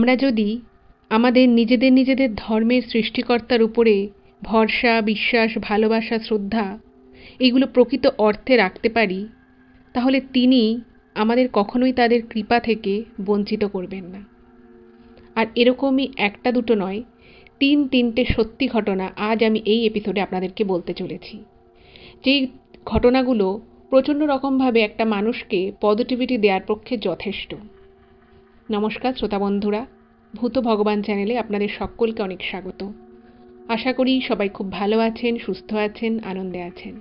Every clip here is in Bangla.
আমরা যদি আমাদের নিজেদের নিজেদের ধর্মের সৃষ্টিকর্তার উপরে ভরসা বিশ্বাস ভালোবাসা শ্রদ্ধা এগুলো প্রকৃত অর্থে রাখতে পারি তাহলে তিনি আমাদের কখনোই তাদের কৃপা থেকে বঞ্চিত করবেন না আর এরকমই একটা দুটো নয় তিন তিনটে সত্যি ঘটনা আজ আমি এই এপিসোডে আপনাদেরকে বলতে চলেছি যেই ঘটনাগুলো প্রচণ্ড রকমভাবে একটা মানুষকে পজিটিভিটি দেওয়ার পক্ষে যথেষ্ট নমস্কার শ্রোতা বন্ধুরা ভূত ভগবান চ্যানেলে আপনাদের সকলকে অনেক স্বাগত আশা করি সবাই খুব ভালো আছেন সুস্থ আছেন আনন্দে আছেন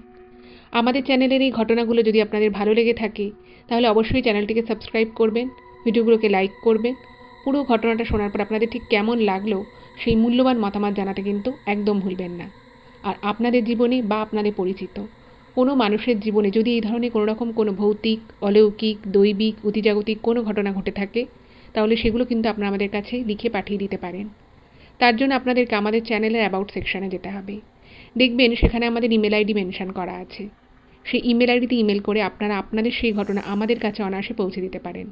আমাদের চ্যানেলের এই ঘটনাগুলো যদি আপনাদের ভালো লেগে থাকে তাহলে অবশ্যই চ্যানেলটিকে সাবস্ক্রাইব করবেন ভিডিওগুলোকে লাইক করবেন পুরো ঘটনাটা শোনার পর আপনাদের ঠিক কেমন লাগলো সেই মূল্যবান মতামত জানাতে কিন্তু একদম ভুলবেন না আর আপনাদের জীবনে বা আপনাদের পরিচিত কোনো মানুষের জীবনে যদি এই ধরনের কোনো রকম কোনো ভৌতিক অলৌকিক দৈবিক অতিজাগতিক কোনো ঘটনা ঘটে থাকে তাহলে সেগুলো কিন্তু আপনারা আমাদের কাছে লিখে পাঠিয়ে দিতে পারেন তার জন্য আপনাদেরকে আমাদের চ্যানেলের অ্যাবাউট সেকশানে যেতে হবে দেখবেন সেখানে আমাদের ইমেল আইডি মেনশান করা আছে সেই ইমেল আইডিতে ইমেল করে আপনারা আপনাদের সেই ঘটনা আমাদের কাছে অনায়াসে পৌঁছে দিতে পারেন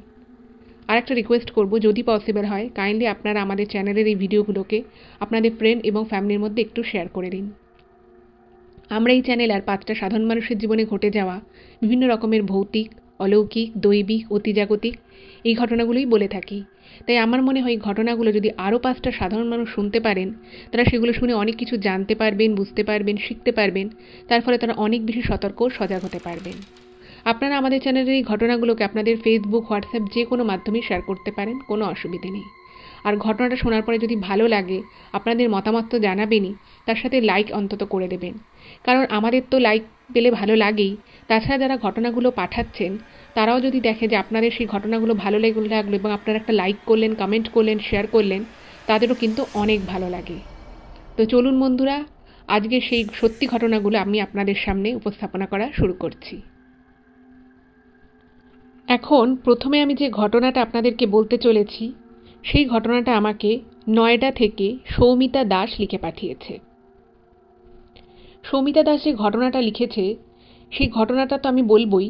আর একটা রিকোয়েস্ট করব যদি পসিবল হয় কাইন্ডলি আপনারা আমাদের চ্যানেলের এই ভিডিওগুলোকে আপনাদের ফ্রেন্ড এবং ফ্যামিলির মধ্যে একটু শেয়ার করে দিন আমরা এই চ্যানেল আর পাঁচটা সাধারণ মানুষের জীবনে ঘটে যাওয়া বিভিন্ন রকমের ভৌতিক অলৌকিক দৈবিক অতিজাগতিক এই ঘটনাগুলোই বলে থাকি তাই আমার মনে হয় ঘটনাগুলো যদি আরও পাঁচটা সাধারণ মানুষ শুনতে পারেন তারা সেগুলো শুনে অনেক কিছু জানতে পারবেন বুঝতে পারবেন শিখতে পারবেন তার ফলে তারা অনেক বেশি সতর্ক সজাগ হতে পারবেন আপনারা আমাদের চ্যানেলের এই ঘটনাগুলোকে আপনাদের ফেসবুক হোয়াটসঅ্যাপ যে কোনো মাধ্যমে শেয়ার করতে পারেন কোনো অসুবিধে নেই আর ঘটনাটা শোনার পরে যদি ভালো লাগে আপনাদের মতামত তো জানাবেনই তার সাথে লাইক অন্তত করে দেবেন কারণ আমাদের তো লাইক পেলে ভালো লাগেই তাছাড়া যারা ঘটনাগুলো পাঠাচ্ছেন তারাও যদি দেখে যে আপনাদের সেই ঘটনাগুলো ভালো লেগে লাগলো এবং আপনারা একটা লাইক করলেন কমেন্ট করলেন শেয়ার করলেন তাদেরও কিন্তু অনেক ভালো লাগে তো চলুন বন্ধুরা আজকে সেই সত্যি ঘটনাগুলো আমি আপনাদের সামনে উপস্থাপনা করা শুরু করছি এখন প্রথমে আমি যে ঘটনাটা আপনাদেরকে বলতে চলেছি সেই ঘটনাটা আমাকে নয়ডা থেকে সৌমিতা দাস লিখে পাঠিয়েছে সৌমিতা দাস যে ঘটনাটা লিখেছে সেই ঘটনাটা তো আমি বলবই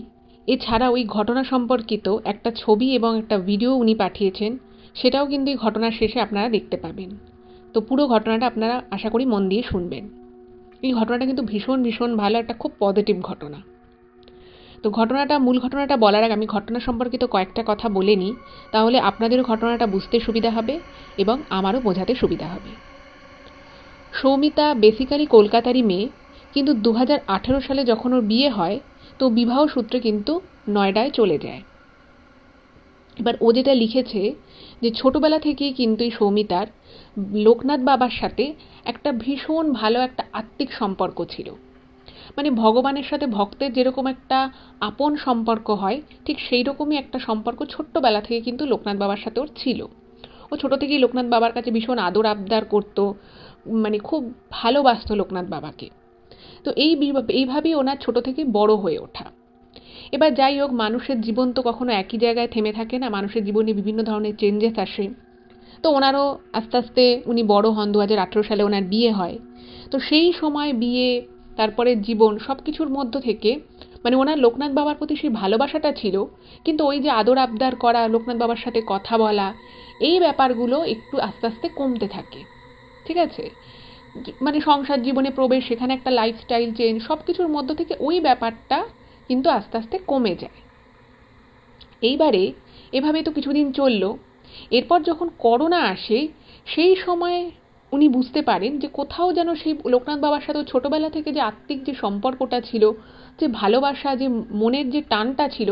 এছাড়া ওই ঘটনা সম্পর্কিত একটা ছবি এবং একটা ভিডিও উনি পাঠিয়েছেন সেটাও কিন্তু এই ঘটনার শেষে আপনারা দেখতে পাবেন তো পুরো ঘটনাটা আপনারা আশা করি মন দিয়ে শুনবেন এই ঘটনাটা কিন্তু ভীষণ ভীষণ ভালো একটা খুব পজিটিভ ঘটনা তো ঘটনাটা মূল ঘটনাটা বলার আগে আমি ঘটনা সম্পর্কিত কয়েকটা কথা বলে নিই তাহলে আপনাদেরও ঘটনাটা বুঝতে সুবিধা হবে এবং আমারও বোঝাতে সুবিধা হবে সৌমিতা বেসিক্যালি কলকাতারই মেয়ে কিন্তু দু সালে যখন ওর বিয়ে হয় তো বিবাহ সূত্রে কিন্তু নয়ডায় চলে যায় এবার ও যেটা লিখেছে যে ছোটবেলা থেকেই কিন্তু এই সৌমিতার লোকনাথ বাবার সাথে একটা ভীষণ ভালো একটা আত্মিক সম্পর্ক ছিল মানে ভগবানের সাথে ভক্তের যেরকম একটা আপন সম্পর্ক হয় ঠিক সেই রকমই একটা সম্পর্ক ছোট্টবেলা থেকে কিন্তু লোকনাথ বাবার সাথে ওর ছিল ও ছোট থেকেই লোকনাথ বাবার কাছে ভীষণ আদর আবদার করতো মানে খুব ভালোবাসত লোকনাথ বাবাকে তো এই এইভাবেই ওনার ছোট থেকে বড় হয়ে ওঠা এবার যাই হোক মানুষের জীবন তো কখনো একই জায়গায় থেমে থাকে না মানুষের জীবনে বিভিন্ন ধরনের চেঞ্জেস আসে তো ওনারও আস্তে আস্তে উনি বড় হন দু সালে ওনার বিয়ে হয় তো সেই সময় বিয়ে তারপরে জীবন সব কিছুর মধ্য থেকে মানে ওনার লোকনাথ বাবার প্রতি সেই ভালোবাসাটা ছিল কিন্তু ওই যে আদর আবদার করা লোকনাথ বাবার সাথে কথা বলা এই ব্যাপারগুলো একটু আস্তে আস্তে কমতে থাকে ঠিক আছে মানে সংসার জীবনে প্রবেশ সেখানে একটা লাইফস্টাইল চেঞ্জ সব কিছুর মধ্য থেকে ওই ব্যাপারটা কিন্তু আস্তে আস্তে কমে যায় এইবারে এভাবে তো কিছুদিন চলল এরপর যখন করোনা আসে সেই সময় উনি বুঝতে পারেন যে কোথাও যেন সেই লোকনাথ বাবার সাথে ছোটোবেলা থেকে যে আত্মিক যে সম্পর্কটা ছিল যে ভালোবাসা যে মনের যে টানটা ছিল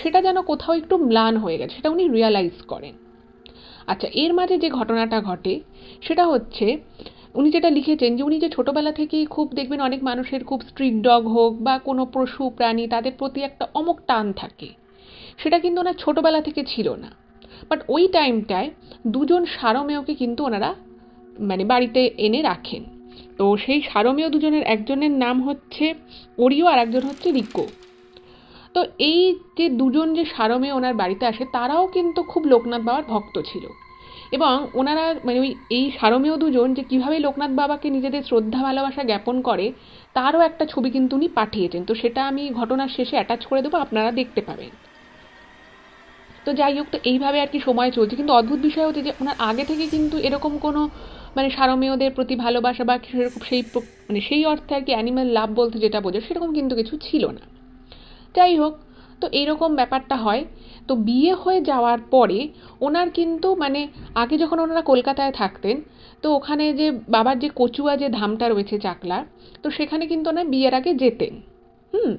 সেটা যেন কোথাও একটু ম্লান হয়ে গেছে সেটা উনি রিয়ালাইজ করেন আচ্ছা এর মাঝে যে ঘটনাটা ঘটে সেটা হচ্ছে উনি যেটা লিখেছেন যে উনি যে ছোটবেলা থেকেই খুব দেখবেন অনেক মানুষের খুব স্ট্রিট ডগ হোক বা কোনো পশু প্রাণী তাদের প্রতি একটা অমক টান থাকে সেটা কিন্তু ওনার ছোটোবেলা থেকে ছিল না বাট ওই টাইমটায় দুজন সারমেয়কে কিন্তু ওনারা মানে বাড়িতে এনে রাখেন তো সেই সারমেয় দুজনের একজনের নাম হচ্ছে ওরিও আর একজন হচ্ছে রিকো তো এই যে দুজন যে সারমেয় ওনার বাড়িতে আসে তারাও কিন্তু খুব লোকনাথ বাবার ভক্ত ছিল এবং ওনারা মানে ওই এই সারমেয় দুজন যে কীভাবে লোকনাথ বাবাকে নিজেদের শ্রদ্ধা ভালোবাসা জ্ঞাপন করে তারও একটা ছবি কিন্তু উনি পাঠিয়েছেন তো সেটা আমি ঘটনার শেষে অ্যাটাচ করে দেবো আপনারা দেখতে পাবেন তো যাই হোক তো এইভাবে আর কি সময় চলছে কিন্তু অদ্ভুত বিষয় হচ্ছে যে ওনার আগে থেকে কিন্তু এরকম কোনো মানে সারমেয়দের প্রতি ভালোবাসা বা সেরকম সেই মানে সেই অর্থে আর কি অ্যানিম্যাল লাভ বলতে যেটা বোঝো সেরকম কিন্তু কিছু ছিল না যাই হোক তো এইরকম ব্যাপারটা হয় তো বিয়ে হয়ে যাওয়ার পরে ওনার কিন্তু মানে আগে যখন ওনারা কলকাতায় থাকতেন তো ওখানে যে বাবার যে কচুয়া যে ধামটা রয়েছে চাকলা তো সেখানে কিন্তু ওনার বিয়ের আগে যেতেন হুম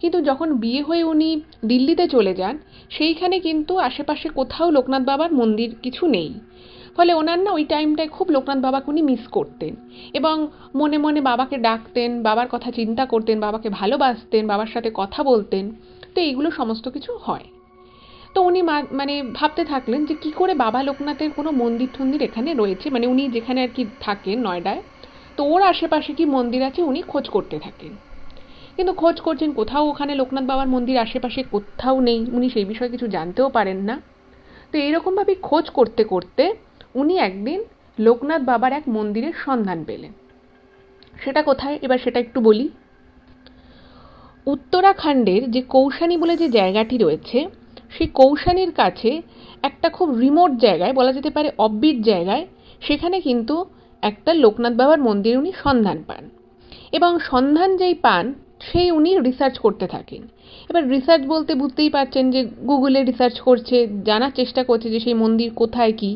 কিন্তু যখন বিয়ে হয়ে উনি দিল্লিতে চলে যান সেইখানে কিন্তু আশেপাশে কোথাও লোকনাথ বাবার মন্দির কিছু নেই ফলে ওনার না ওই টাইমটায় খুব লোকনাথ বাবাকে উনি মিস করতেন এবং মনে মনে বাবাকে ডাকতেন বাবার কথা চিন্তা করতেন বাবাকে ভালোবাসতেন বাবার সাথে কথা বলতেন তো এইগুলো সমস্ত কিছু হয় তো উনি মানে ভাবতে থাকলেন যে কি করে বাবা লোকনাথের কোনো মন্দির টন্দির এখানে রয়েছে মানে উনি যেখানে আর কি থাকেন নয়ডায় তো ওর আশেপাশে কি মন্দির আছে উনি খোঁজ করতে থাকেন কিন্তু খোঁজ করছেন কোথাও ওখানে লোকনাথ বাবার মন্দির আশেপাশে কোথাও নেই উনি সেই বিষয়ে কিছু জানতেও পারেন না তো এইরকমভাবে খোঁজ করতে করতে উনি একদিন লোকনাথ বাবার এক মন্দিরের সন্ধান পেলেন সেটা কোথায় এবার সেটা একটু বলি উত্তরাখণ্ডের যে কৌশানী বলে যে জায়গাটি রয়েছে সেই কৌশানীর কাছে একটা খুব রিমোট জায়গায় বলা যেতে পারে অব্বির জায়গায় সেখানে কিন্তু একটা লোকনাথ বাবার মন্দির উনি সন্ধান পান এবং সন্ধান যেই পান সেই উনি রিসার্চ করতে থাকেন এবার রিসার্চ বলতে বুঝতেই পারছেন যে গুগলে রিসার্চ করছে জানার চেষ্টা করছে যে সেই মন্দির কোথায় কি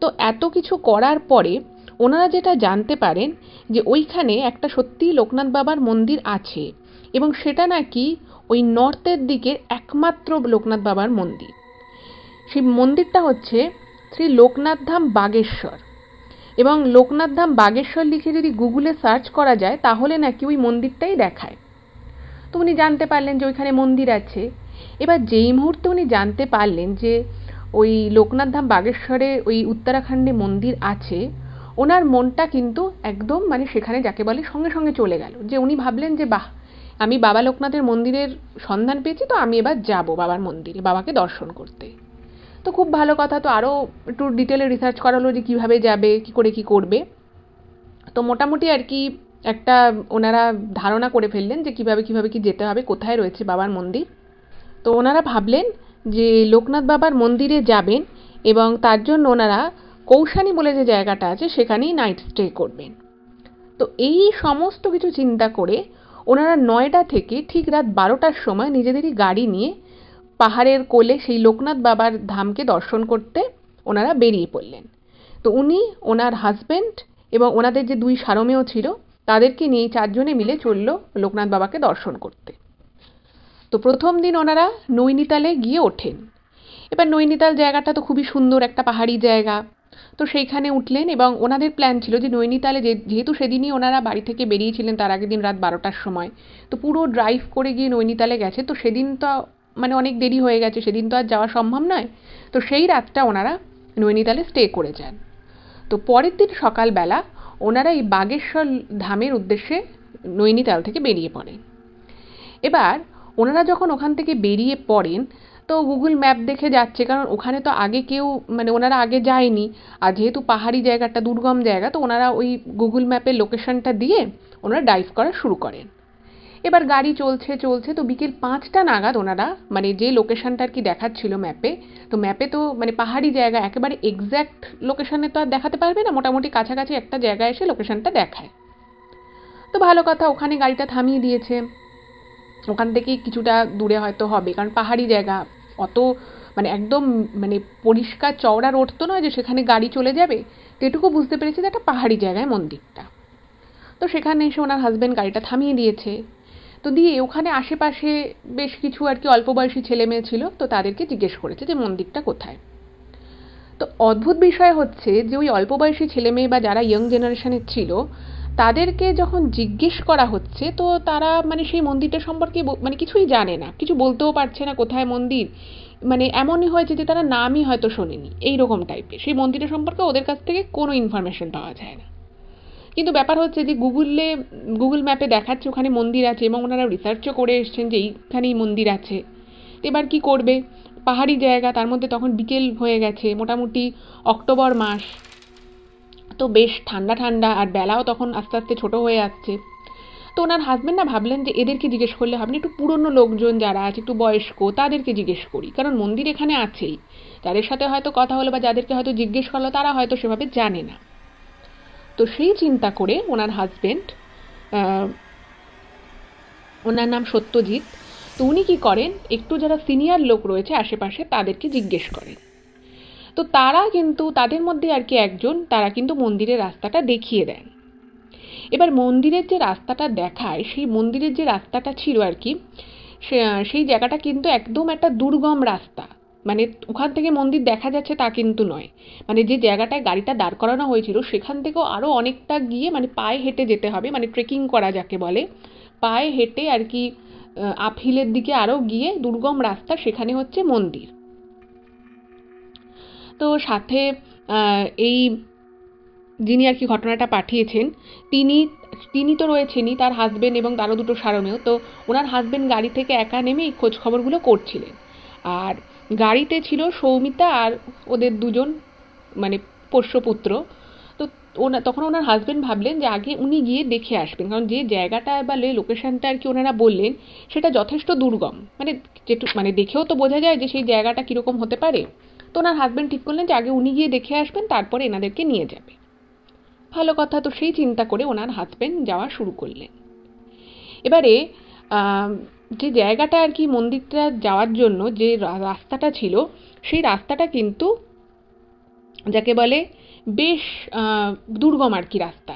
তো এত কিছু করার পরে ওনারা যেটা জানতে পারেন যে ওইখানে একটা সত্যি লোকনাথ বাবার মন্দির আছে এবং সেটা নাকি ওই নর্থের দিকের একমাত্র লোকনাথ বাবার মন্দির সেই মন্দিরটা হচ্ছে শ্রী লোকনাথ ধাম বাগেশ্বর এবং লোকনাথ ধাম বাগেশ্বর লিখে যদি গুগলে সার্চ করা যায় তাহলে নাকি ওই মন্দিরটাই দেখায় তো উনি জানতে পারলেন যে ওইখানে মন্দির আছে এবার যেই মুহূর্তে উনি জানতে পারলেন যে ওই লোকনাথ ধাম বাগেশ্বরে ওই উত্তরাখণ্ডে মন্দির আছে ওনার মনটা কিন্তু একদম মানে সেখানে যাকে বলে সঙ্গে সঙ্গে চলে গেল যে উনি ভাবলেন যে বাহ আমি বাবা লোকনাথের মন্দিরের সন্ধান পেয়েছি তো আমি এবার যাব বাবার মন্দিরে বাবাকে দর্শন করতে তো খুব ভালো কথা তো আরও একটু ডিটেলে রিসার্চ করা হলো যে কীভাবে যাবে কি করে কি করবে তো মোটামুটি আর কি একটা ওনারা ধারণা করে ফেললেন যে কিভাবে কিভাবে কি যেতে হবে কোথায় রয়েছে বাবার মন্দির তো ওনারা ভাবলেন যে লোকনাথ বাবার মন্দিরে যাবেন এবং তার জন্য ওনারা কৌশানী বলে যে জায়গাটা আছে সেখানেই নাইট স্টে করবেন তো এই সমস্ত কিছু চিন্তা করে ওনারা নয়টা থেকে ঠিক রাত বারোটার সময় নিজেদেরই গাড়ি নিয়ে পাহাড়ের কোলে সেই লোকনাথ বাবার ধামকে দর্শন করতে ওনারা বেরিয়ে পড়লেন তো উনি ওনার হাজব্যান্ড এবং ওনাদের যে দুই সারমেয় ছিল তাদেরকে নিয়ে চারজনে মিলে চলল লোকনাথ বাবাকে দর্শন করতে তো প্রথম দিন ওনারা নৈনিতালে গিয়ে ওঠেন এবার নৈনিতাল জায়গাটা তো খুবই সুন্দর একটা পাহাড়ি জায়গা তো সেইখানে উঠলেন এবং ওনাদের প্ল্যান ছিল যে নৈনিতালে যেহেতু সেদিনই ওনারা বাড়ি থেকে বেরিয়েছিলেন তার আগের দিন রাত বারোটার সময় তো পুরো ড্রাইভ করে গিয়ে নৈনিতালে গেছে তো সেদিন তো মানে অনেক দেরি হয়ে গেছে সেদিন তো আর যাওয়া সম্ভব নয় তো সেই রাতটা ওনারা নৈনিতালে স্টে করে যান তো পরের দিন সকালবেলা ওনারা এই বাগেশ্বর ধামের উদ্দেশ্যে নৈনিতাল থেকে বেরিয়ে পড়েন এবার ওনারা যখন ওখান থেকে বেরিয়ে পড়েন তো গুগল ম্যাপ দেখে যাচ্ছে কারণ ওখানে তো আগে কেউ মানে ওনারা আগে যায়নি আর যেহেতু পাহাড়ি জায়গাটা দুর্গম জায়গা তো ওনারা ওই গুগল ম্যাপের লোকেশনটা দিয়ে ওনারা ডাইভ করা শুরু করেন এবার গাড়ি চলছে চলছে তো বিকেল পাঁচটা নাগাদ ওনারা মানে যে লোকেশানটা আর কি দেখাচ্ছিল ম্যাপে তো ম্যাপে তো মানে পাহাড়ি জায়গা একেবারে এক্স্যাক্ট লোকেশানে তো আর দেখাতে পারবে না মোটামুটি কাছাকাছি একটা জায়গায় এসে লোকেশানটা দেখায় তো ভালো কথা ওখানে গাড়িটা থামিয়ে দিয়েছে ওখান থেকে কিছুটা দূরে হয়তো হবে কারণ পাহাড়ি জায়গা অত মানে একদম মানে পরিষ্কার চওড়া রোড তো নয় যে সেখানে গাড়ি চলে যাবে তো এটুকু বুঝতে পেরেছি যে একটা পাহাড়ি জায়গায় মন্দিরটা তো সেখানে এসে ওনার হাজব্যান্ড গাড়িটা থামিয়ে দিয়েছে তো দিয়ে ওখানে আশেপাশে বেশ কিছু আর কি অল্প বয়সী ছেলে মেয়ে ছিল তো তাদেরকে জিজ্ঞেস করেছে যে মন্দিরটা কোথায় তো অদ্ভুত বিষয় হচ্ছে যে ওই অল্প বয়সী ছেলে মেয়ে বা যারা ইয়ং জেনারেশনের ছিল তাদেরকে যখন জিজ্ঞেস করা হচ্ছে তো তারা মানে সেই মন্দিরটা সম্পর্কে মানে কিছুই জানে না কিছু বলতেও পারছে না কোথায় মন্দির মানে এমনই হয়েছে যে তারা নামই হয়তো শোনেনি এই রকম টাইপের সেই মন্দিরের সম্পর্কে ওদের কাছ থেকে কোনো ইনফরমেশন পাওয়া যায় না কিন্তু ব্যাপার হচ্ছে যে গুগলে গুগল ম্যাপে দেখাচ্ছে ওখানে মন্দির আছে এবং ওনারা রিসার্চও করে এসছেন যে এইখানেই মন্দির আছে এবার কি করবে পাহাড়ি জায়গা তার মধ্যে তখন বিকেল হয়ে গেছে মোটামুটি অক্টোবর মাস তো বেশ ঠান্ডা ঠান্ডা আর বেলাও তখন আস্তে আস্তে ছোট হয়ে আসছে তো ওনার হাজব্যান্ড না ভাবলেন যে এদেরকে জিজ্ঞেস করলে হবে না একটু পুরনো লোকজন যারা আছে একটু বয়স্ক তাদেরকে জিজ্ঞেস করি কারণ মন্দির এখানে আছেই যাদের সাথে হয়তো কথা হলো বা যাদেরকে হয়তো জিজ্ঞেস করলো তারা হয়তো সেভাবে জানে না তো সেই চিন্তা করে ওনার হাজব্যান্ড ওনার নাম সত্যজিৎ তো উনি কী করেন একটু যারা সিনিয়র লোক রয়েছে আশেপাশে তাদেরকে জিজ্ঞেস করেন তো তারা কিন্তু তাদের মধ্যে আর কি একজন তারা কিন্তু মন্দিরের রাস্তাটা দেখিয়ে দেন এবার মন্দিরের যে রাস্তাটা দেখায় সেই মন্দিরের যে রাস্তাটা ছিল আর কি সেই জায়গাটা কিন্তু একদম একটা দুর্গম রাস্তা মানে ওখান থেকে মন্দির দেখা যাচ্ছে তা কিন্তু নয় মানে যে জায়গাটায় গাড়িটা দাঁড় করানো হয়েছিল সেখান থেকেও আরও অনেকটা গিয়ে মানে পায়ে হেঁটে যেতে হবে মানে ট্রেকিং করা যাকে বলে পায়ে হেঁটে আর কি আপহিলের দিকে আরও গিয়ে দুর্গম রাস্তা সেখানে হচ্ছে মন্দির তো সাথে এই যিনি আর কি ঘটনাটা পাঠিয়েছেন তিনি তিনি তো রয়েছেনই তার হাজব্যান্ড এবং তারও দুটো সারমেও তো ওনার হাজব্যান্ড গাড়ি থেকে একা নেমে এই খোঁজখবরগুলো করছিলেন আর গাড়িতে ছিল সৌমিতা আর ওদের দুজন মানে পোষ্যপুত্র তো ওনা তখন ওনার হাজব্যান্ড ভাবলেন যে আগে উনি গিয়ে দেখে আসবেন কারণ যে জায়গাটা বা লোকেশনটা আর কি ওনারা বললেন সেটা যথেষ্ট দুর্গম মানে যেটু মানে দেখেও তো বোঝা যায় যে সেই জায়গাটা কীরকম হতে পারে তো ওনার হাজব্যান্ড ঠিক করলেন যে আগে উনি গিয়ে দেখে আসবেন তারপরে এনাদেরকে নিয়ে যাবে ভালো কথা তো সেই চিন্তা করে ওনার হাজব্যান্ড যাওয়া শুরু করলেন এবারে যে জায়গাটা আর কি মন্দিরটা যাওয়ার জন্য যে রাস্তাটা ছিল সেই রাস্তাটা কিন্তু যাকে বলে বেশ দুর্গম আর কি রাস্তা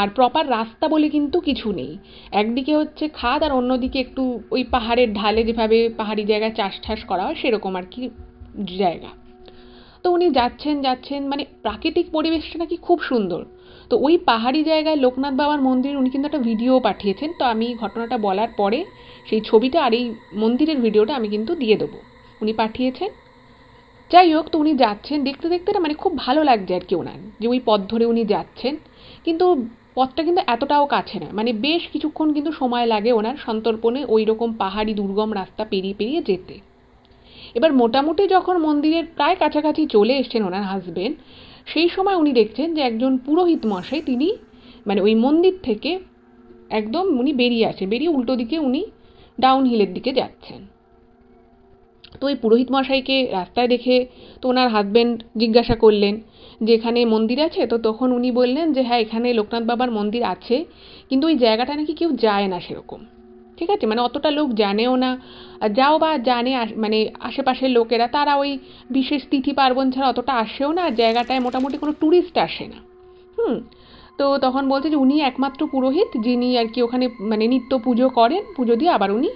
আর প্রপার রাস্তা বলে কিন্তু কিছু নেই একদিকে হচ্ছে খাদ আর অন্যদিকে একটু ওই পাহাড়ের ঢালে যেভাবে পাহাড়ি জায়গায় চাষ ঠাস করা হয় সেরকম আর কি জায়গা তো উনি যাচ্ছেন যাচ্ছেন মানে প্রাকৃতিক পরিবেশটা নাকি খুব সুন্দর তো ওই পাহাড়ি জায়গায় লোকনাথ বাবার মন্দির উনি কিন্তু একটা ভিডিও পাঠিয়েছেন তো আমি ঘটনাটা বলার পরে সেই ছবিটা আর এই মন্দিরের ভিডিওটা আমি কিন্তু দিয়ে দেবো উনি পাঠিয়েছেন যাই হোক তো উনি যাচ্ছেন দেখতে দেখতে না মানে খুব ভালো লাগছে আর কি ওনার যে ওই পথ ধরে উনি যাচ্ছেন কিন্তু পথটা কিন্তু এতটাও কাছে না মানে বেশ কিছুক্ষণ কিন্তু সময় লাগে ওনার সন্তর্পণে ওই রকম পাহাড়ি দুর্গম রাস্তা পেরিয়ে পেরিয়ে যেতে এবার মোটামুটি যখন মন্দিরের প্রায় কাছাকাছি চলে এসছেন ওনার হাজবেন্ড সেই সময় উনি দেখছেন যে একজন পুরোহিত মশাই তিনি মানে ওই মন্দির থেকে একদম উনি বেরিয়ে আসেন বেরিয়ে উল্টো দিকে উনি ডাউন হিলের দিকে যাচ্ছেন তো ওই পুরোহিত মশাইকে রাস্তায় দেখে তো ওনার হাজব্যান্ড জিজ্ঞাসা করলেন যে এখানে মন্দির আছে তো তখন উনি বললেন যে হ্যাঁ এখানে লোকনাথ বাবার মন্দির আছে কিন্তু ওই জায়গাটা নাকি কেউ যায় না সেরকম ঠিক আছে মানে অতটা লোক জানেও না যাও বা জানে মানে আশেপাশের লোকেরা তারা ওই বিশেষ তিথি পার্বণ ছাড়া অতটা আসেও না জায়গাটায় মোটামুটি কোনো ট্যুরিস্ট আসে না হুম তো তখন বলছে যে উনি একমাত্র পুরোহিত যিনি আর কি ওখানে মানে নিত্য পুজো করেন পুজো দিয়ে আবার উনি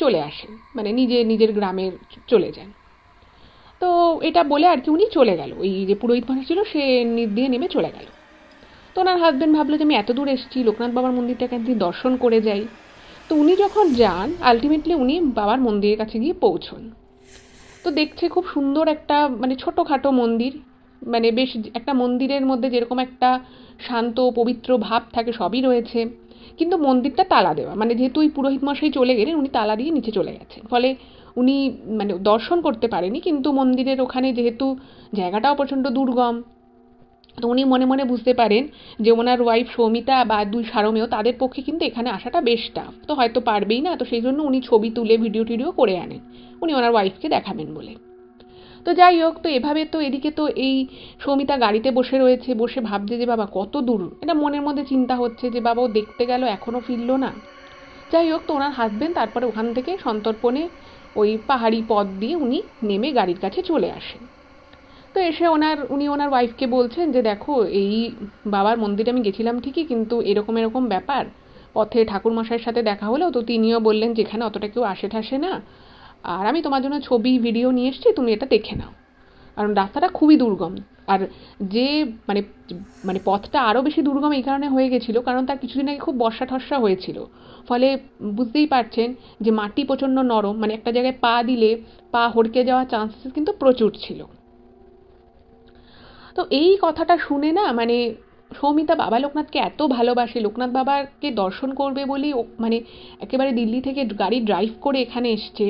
চলে আসেন মানে নিজে নিজের গ্রামে চলে যান তো এটা বলে আর কি উনি চলে গেল ওই যে পুরোহিত মানুষ ছিল সে দিয়ে নেমে চলে গেল তো ওনার হাজব্যান্ড ভাবলো যে আমি এত দূর এসেছি লোকনাথ বাবার মন্দিরটাকে একদিন দর্শন করে যাই তো উনি যখন যান আলটিমেটলি উনি বাবার মন্দিরের কাছে গিয়ে পৌঁছন তো দেখছে খুব সুন্দর একটা মানে ছোটোখাটো মন্দির মানে বেশ একটা মন্দিরের মধ্যে যেরকম একটা শান্ত পবিত্র ভাব থাকে সবই রয়েছে কিন্তু মন্দিরটা তালা দেওয়া মানে যেহেতু ওই পুরোহিত মশাই চলে গেলেন উনি তালা দিয়ে নিচে চলে গেছেন ফলে উনি মানে দর্শন করতে পারেনি কিন্তু মন্দিরের ওখানে যেহেতু জায়গাটাও প্রচণ্ড দুর্গম তো উনি মনে মনে বুঝতে পারেন যে ওনার ওয়াইফ সৌমিতা বা দুই সারমেয় তাদের পক্ষে কিন্তু এখানে আসাটা বেশ টাফ তো হয়তো পারবেই না তো সেই জন্য উনি ছবি তুলে ভিডিও টিডিও করে আনেন উনি ওনার ওয়াইফকে দেখাবেন বলে তো যাই হোক তো এভাবে তো এদিকে তো এই সৌমিতা গাড়িতে বসে রয়েছে বসে ভাবছে যে বাবা কত দূর এটা মনের মধ্যে চিন্তা হচ্ছে যে বাবা ও দেখতে গেল এখনও ফিরলো না যাই হোক তো ওনার হাজব্যান্ড তারপরে ওখান থেকে সন্তর্পণে ওই পাহাড়ি পথ দিয়ে উনি নেমে গাড়ির কাছে চলে আসেন তো এসে ওনার উনি ওনার ওয়াইফকে বলছেন যে দেখো এই বাবার মন্দিরে আমি গেছিলাম ঠিকই কিন্তু এরকম এরকম ব্যাপার পথে ঠাকুরমশাইয়ের সাথে দেখা হলো তো তিনিও বললেন যে এখানে অতটা কেউ আসে ঠাসে না আর আমি তোমার জন্য ছবি ভিডিও নিয়ে এসছি তুমি এটা দেখে নাও কারণ রাস্তাটা খুবই দুর্গম আর যে মানে মানে পথটা আরও বেশি দুর্গম এই কারণে হয়ে গেছিলো কারণ তার কিছুদিন আগে খুব বর্ষা ঠর্ষা হয়েছিল ফলে বুঝতেই পারছেন যে মাটি প্রচণ্ড নরম মানে একটা জায়গায় পা দিলে পা হড়কে যাওয়ার চান্সেস কিন্তু প্রচুর ছিল তো এই কথাটা শুনে না মানে সৌমিতা বাবা লোকনাথকে এত ভালোবাসে লোকনাথ বাবাকে দর্শন করবে বলেই মানে একেবারে দিল্লি থেকে গাড়ি ড্রাইভ করে এখানে এসছে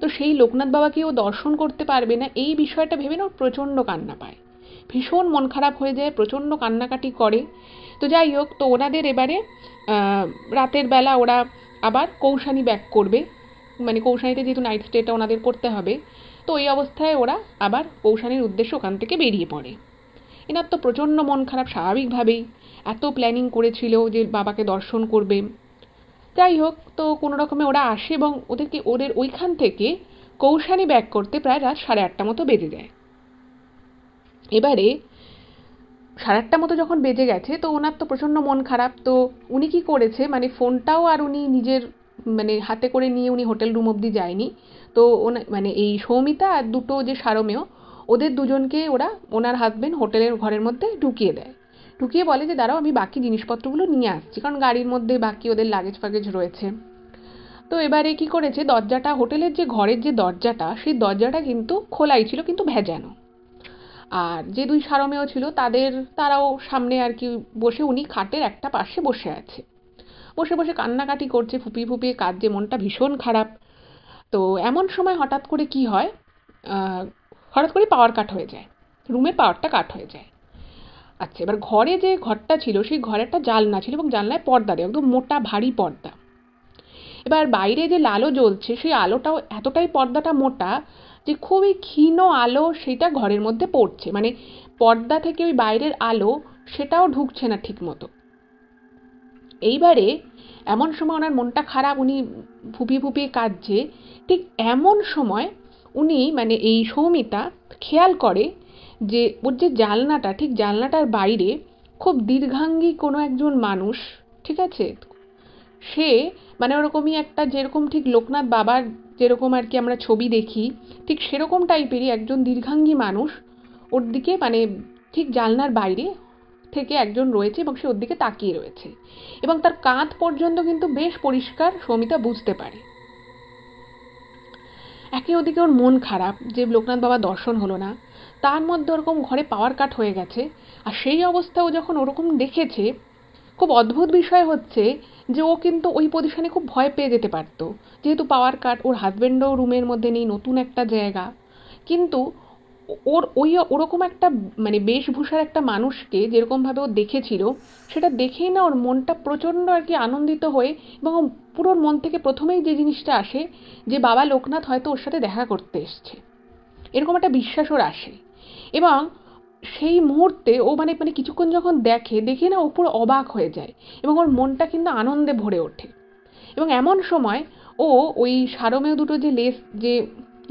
তো সেই লোকনাথ বাবাকে ও দর্শন করতে পারবে না এই বিষয়টা ভেবে না ওর প্রচণ্ড কান্না পায় ভীষণ মন খারাপ হয়ে যায় প্রচণ্ড কান্নাকাটি করে তো যাই হোক তো ওনাদের এবারে রাতের বেলা ওরা আবার কৌশানি ব্যাক করবে মানে কৌশানিতে যেহেতু নাইট স্টেটা ওনাদের করতে হবে তো এই অবস্থায় ওরা আবার কৌশানির উদ্দেশ্যে ওখান থেকে বেরিয়ে পড়ে এনার তো প্রচণ্ড মন খারাপ স্বাভাবিকভাবেই এত প্ল্যানিং করেছিল যে বাবাকে দর্শন করবে যাই হোক তো কোনো রকমে ওরা আসে এবং ওদেরকে ওদের ওইখান থেকে কৌশানি ব্যাক করতে প্রায় রাত সাড়ে আটটা মতো বেজে যায় এবারে সাড়ে আটটা মতো যখন বেজে গেছে তো ওনার তো প্রচণ্ড মন খারাপ তো উনি কি করেছে মানে ফোনটাও আর উনি নিজের মানে হাতে করে নিয়ে উনি হোটেল রুম অবধি যায়নি তো ওনা মানে এই সৌমিতা আর দুটো যে সারমেয় ওদের দুজনকে ওরা ওনার হাজব্যান্ড হোটেলের ঘরের মধ্যে ঢুকিয়ে দেয় ঢুকিয়ে বলে যে দাঁড়াও আমি বাকি জিনিসপত্রগুলো নিয়ে আসছি কারণ গাড়ির মধ্যে বাকি ওদের লাগেজ ফাগেজ রয়েছে তো এবারে কি করেছে দরজাটা হোটেলের যে ঘরের যে দরজাটা সেই দরজাটা কিন্তু খোলাই ছিল কিন্তু ভেজানো আর যে দুই সারমেয় ছিল তাদের তারাও সামনে আর কি বসে উনি খাটের একটা পাশে বসে আছে বসে বসে কান্নাকাটি করছে ফুপিয়ে ফুপিয়ে কাঁদছে মনটা ভীষণ খারাপ তো এমন সময় হঠাৎ করে কি হয় হঠাৎ করে পাওয়ার কাট হয়ে যায় রুমের পাওয়ারটা কাট হয়ে যায় আচ্ছা এবার ঘরে যে ঘরটা ছিল সেই ঘরেরটা একটা জালনা ছিল এবং জানলায় পর্দা দেওয়া একদম মোটা ভারী পর্দা এবার বাইরে যে আলো জ্বলছে সেই আলোটাও এতটাই পর্দাটা মোটা যে খুবই ক্ষীণ আলো সেটা ঘরের মধ্যে পড়ছে মানে পর্দা থেকে ওই বাইরের আলো সেটাও ঢুকছে না ঠিক মতো এইবারে এমন সময় ওনার মনটা খারাপ উনি ফুপিয়ে ফুপিয়ে কাঁদছে ঠিক এমন সময় উনি মানে এই সৌমিতা খেয়াল করে যে ওর যে জানলাটা ঠিক জানলাটার বাইরে খুব দীর্ঘাঙ্গী কোনো একজন মানুষ ঠিক আছে সে মানে ওরকমই একটা যেরকম ঠিক লোকনাথ বাবার যেরকম আর কি আমরা ছবি দেখি ঠিক সেরকম টাইপেরই একজন দীর্ঘাঙ্গী মানুষ ওর দিকে মানে ঠিক জানলার বাইরে থেকে একজন রয়েছে এবং সে ওর দিকে তাকিয়ে রয়েছে এবং তার কাঁধ পর্যন্ত কিন্তু বেশ পরিষ্কার সৌমিতা বুঝতে পারে একে ওদিকে ওর মন খারাপ যে লোকনাথ বাবা দর্শন হলো না তার মধ্যে ওরকম ঘরে পাওয়ার কাট হয়ে গেছে আর সেই অবস্থা ও যখন ওরকম দেখেছে খুব অদ্ভুত বিষয় হচ্ছে যে ও কিন্তু ওই পজিশনে খুব ভয় পেয়ে যেতে পারত যেহেতু পাওয়ার কাট ওর হাজব্যান্ডও রুমের মধ্যে নেই নতুন একটা জায়গা কিন্তু ওর ওই ওরকম একটা মানে বেশভূষার একটা মানুষকে যেরকমভাবে ও দেখেছিল সেটা দেখেই না ওর মনটা প্রচণ্ড আর কি আনন্দিত হয়ে এবং পুরোর মন থেকে প্রথমেই যে জিনিসটা আসে যে বাবা লোকনাথ হয়তো ওর সাথে দেখা করতে এসছে এরকম একটা বিশ্বাস ওর আসে এবং সেই মুহূর্তে ও মানে মানে কিছুক্ষণ যখন দেখে দেখে না ওপর অবাক হয়ে যায় এবং ওর মনটা কিন্তু আনন্দে ভরে ওঠে এবং এমন সময় ও ওই সারমেয় দুটো যে লেস যে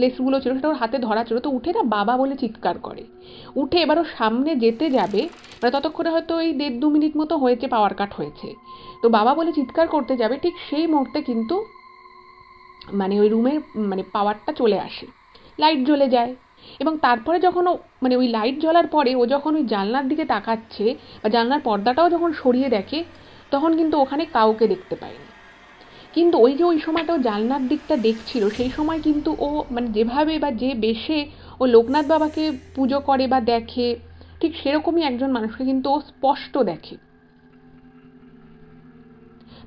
লেসগুলো ছিল সেটা ওর হাতে ধরা ছিল তো উঠে না বাবা বলে চিৎকার করে উঠে এবার ও সামনে যেতে যাবে মানে ততক্ষণে হয়তো ওই দেড় দু মিনিট মতো হয়েছে পাওয়ার কাট হয়েছে তো বাবা বলে চিৎকার করতে যাবে ঠিক সেই মুহূর্তে কিন্তু মানে ওই রুমের মানে পাওয়ারটা চলে আসে লাইট জ্বলে যায় এবং তারপরে যখন ও মানে ওই লাইট জ্বলার পরে ও যখন ওই জানলার দিকে তাকাচ্ছে বা জানলার পর্দাটাও যখন সরিয়ে দেখে তখন কিন্তু ওখানে কাউকে দেখতে পায়নি কিন্তু ওই যে ওই সময়টা ও জানলার দিকটা দেখছিল সেই সময় কিন্তু ও মানে যেভাবে বা যে বেশে ও লোকনাথ বাবাকে পুজো করে বা দেখে ঠিক সেরকমই একজন মানুষকে কিন্তু ও স্পষ্ট দেখে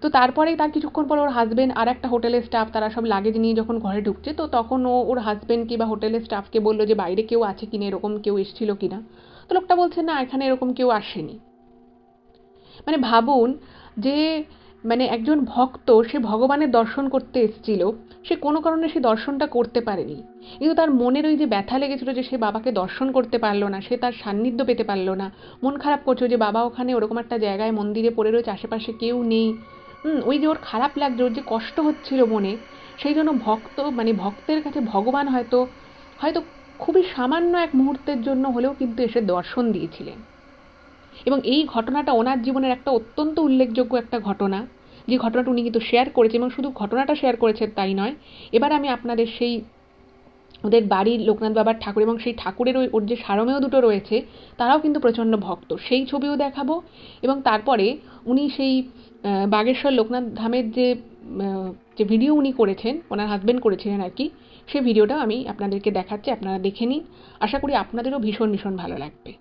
তো তারপরে তার কিছুক্ষণ পর ওর হাজব্যান্ড আর একটা হোটেলের স্টাফ তারা সব লাগেজ নিয়ে যখন ঘরে ঢুকছে তো তখন ও ওর হাজব্যান্ডকে বা হোটেলের স্টাফকে বলল যে বাইরে কেউ আছে কিনা এরকম কেউ এসেছিল কিনা তো লোকটা বলছে না এখানে এরকম কেউ আসেনি মানে ভাবুন যে মানে একজন ভক্ত সে ভগবানের দর্শন করতে এসেছিল সে কোনো কারণে সে দর্শনটা করতে পারেনি কিন্তু তার মনের ওই যে ব্যথা লেগেছিল যে সে বাবাকে দর্শন করতে পারলো না সে তার সান্নিধ্য পেতে পারলো না মন খারাপ করছে যে বাবা ওখানে ওরকম একটা জায়গায় মন্দিরে পড়ে রয়েছে আশেপাশে কেউ নেই ওই যে ওর খারাপ লাগছে ওর যে কষ্ট হচ্ছিল মনে সেই জন্য ভক্ত মানে ভক্তের কাছে ভগবান হয়তো হয়তো খুবই সামান্য এক মুহূর্তের জন্য হলেও কিন্তু এসে দর্শন দিয়েছিলেন এবং এই ঘটনাটা ওনার জীবনের একটা অত্যন্ত উল্লেখযোগ্য একটা ঘটনা যে ঘটনাটা উনি কিন্তু শেয়ার করেছে এবং শুধু ঘটনাটা শেয়ার করেছেন তাই নয় এবার আমি আপনাদের সেই ওদের বাড়ির লোকনাথ বাবার ঠাকুর এবং সেই ঠাকুরের ওই ওর যে সারমেয় দুটো রয়েছে তারাও কিন্তু প্রচণ্ড ভক্ত সেই ছবিও দেখাবো এবং তারপরে উনি সেই বাগেশ্বর লোকনাথ ধামের যে যে ভিডিও উনি করেছেন ওনার হাজব্যান্ড করেছিলেন আর কি সেই ভিডিওটাও আমি আপনাদেরকে দেখাচ্ছি আপনারা দেখে নিন আশা করি আপনাদেরও ভীষণ ভীষণ ভালো লাগবে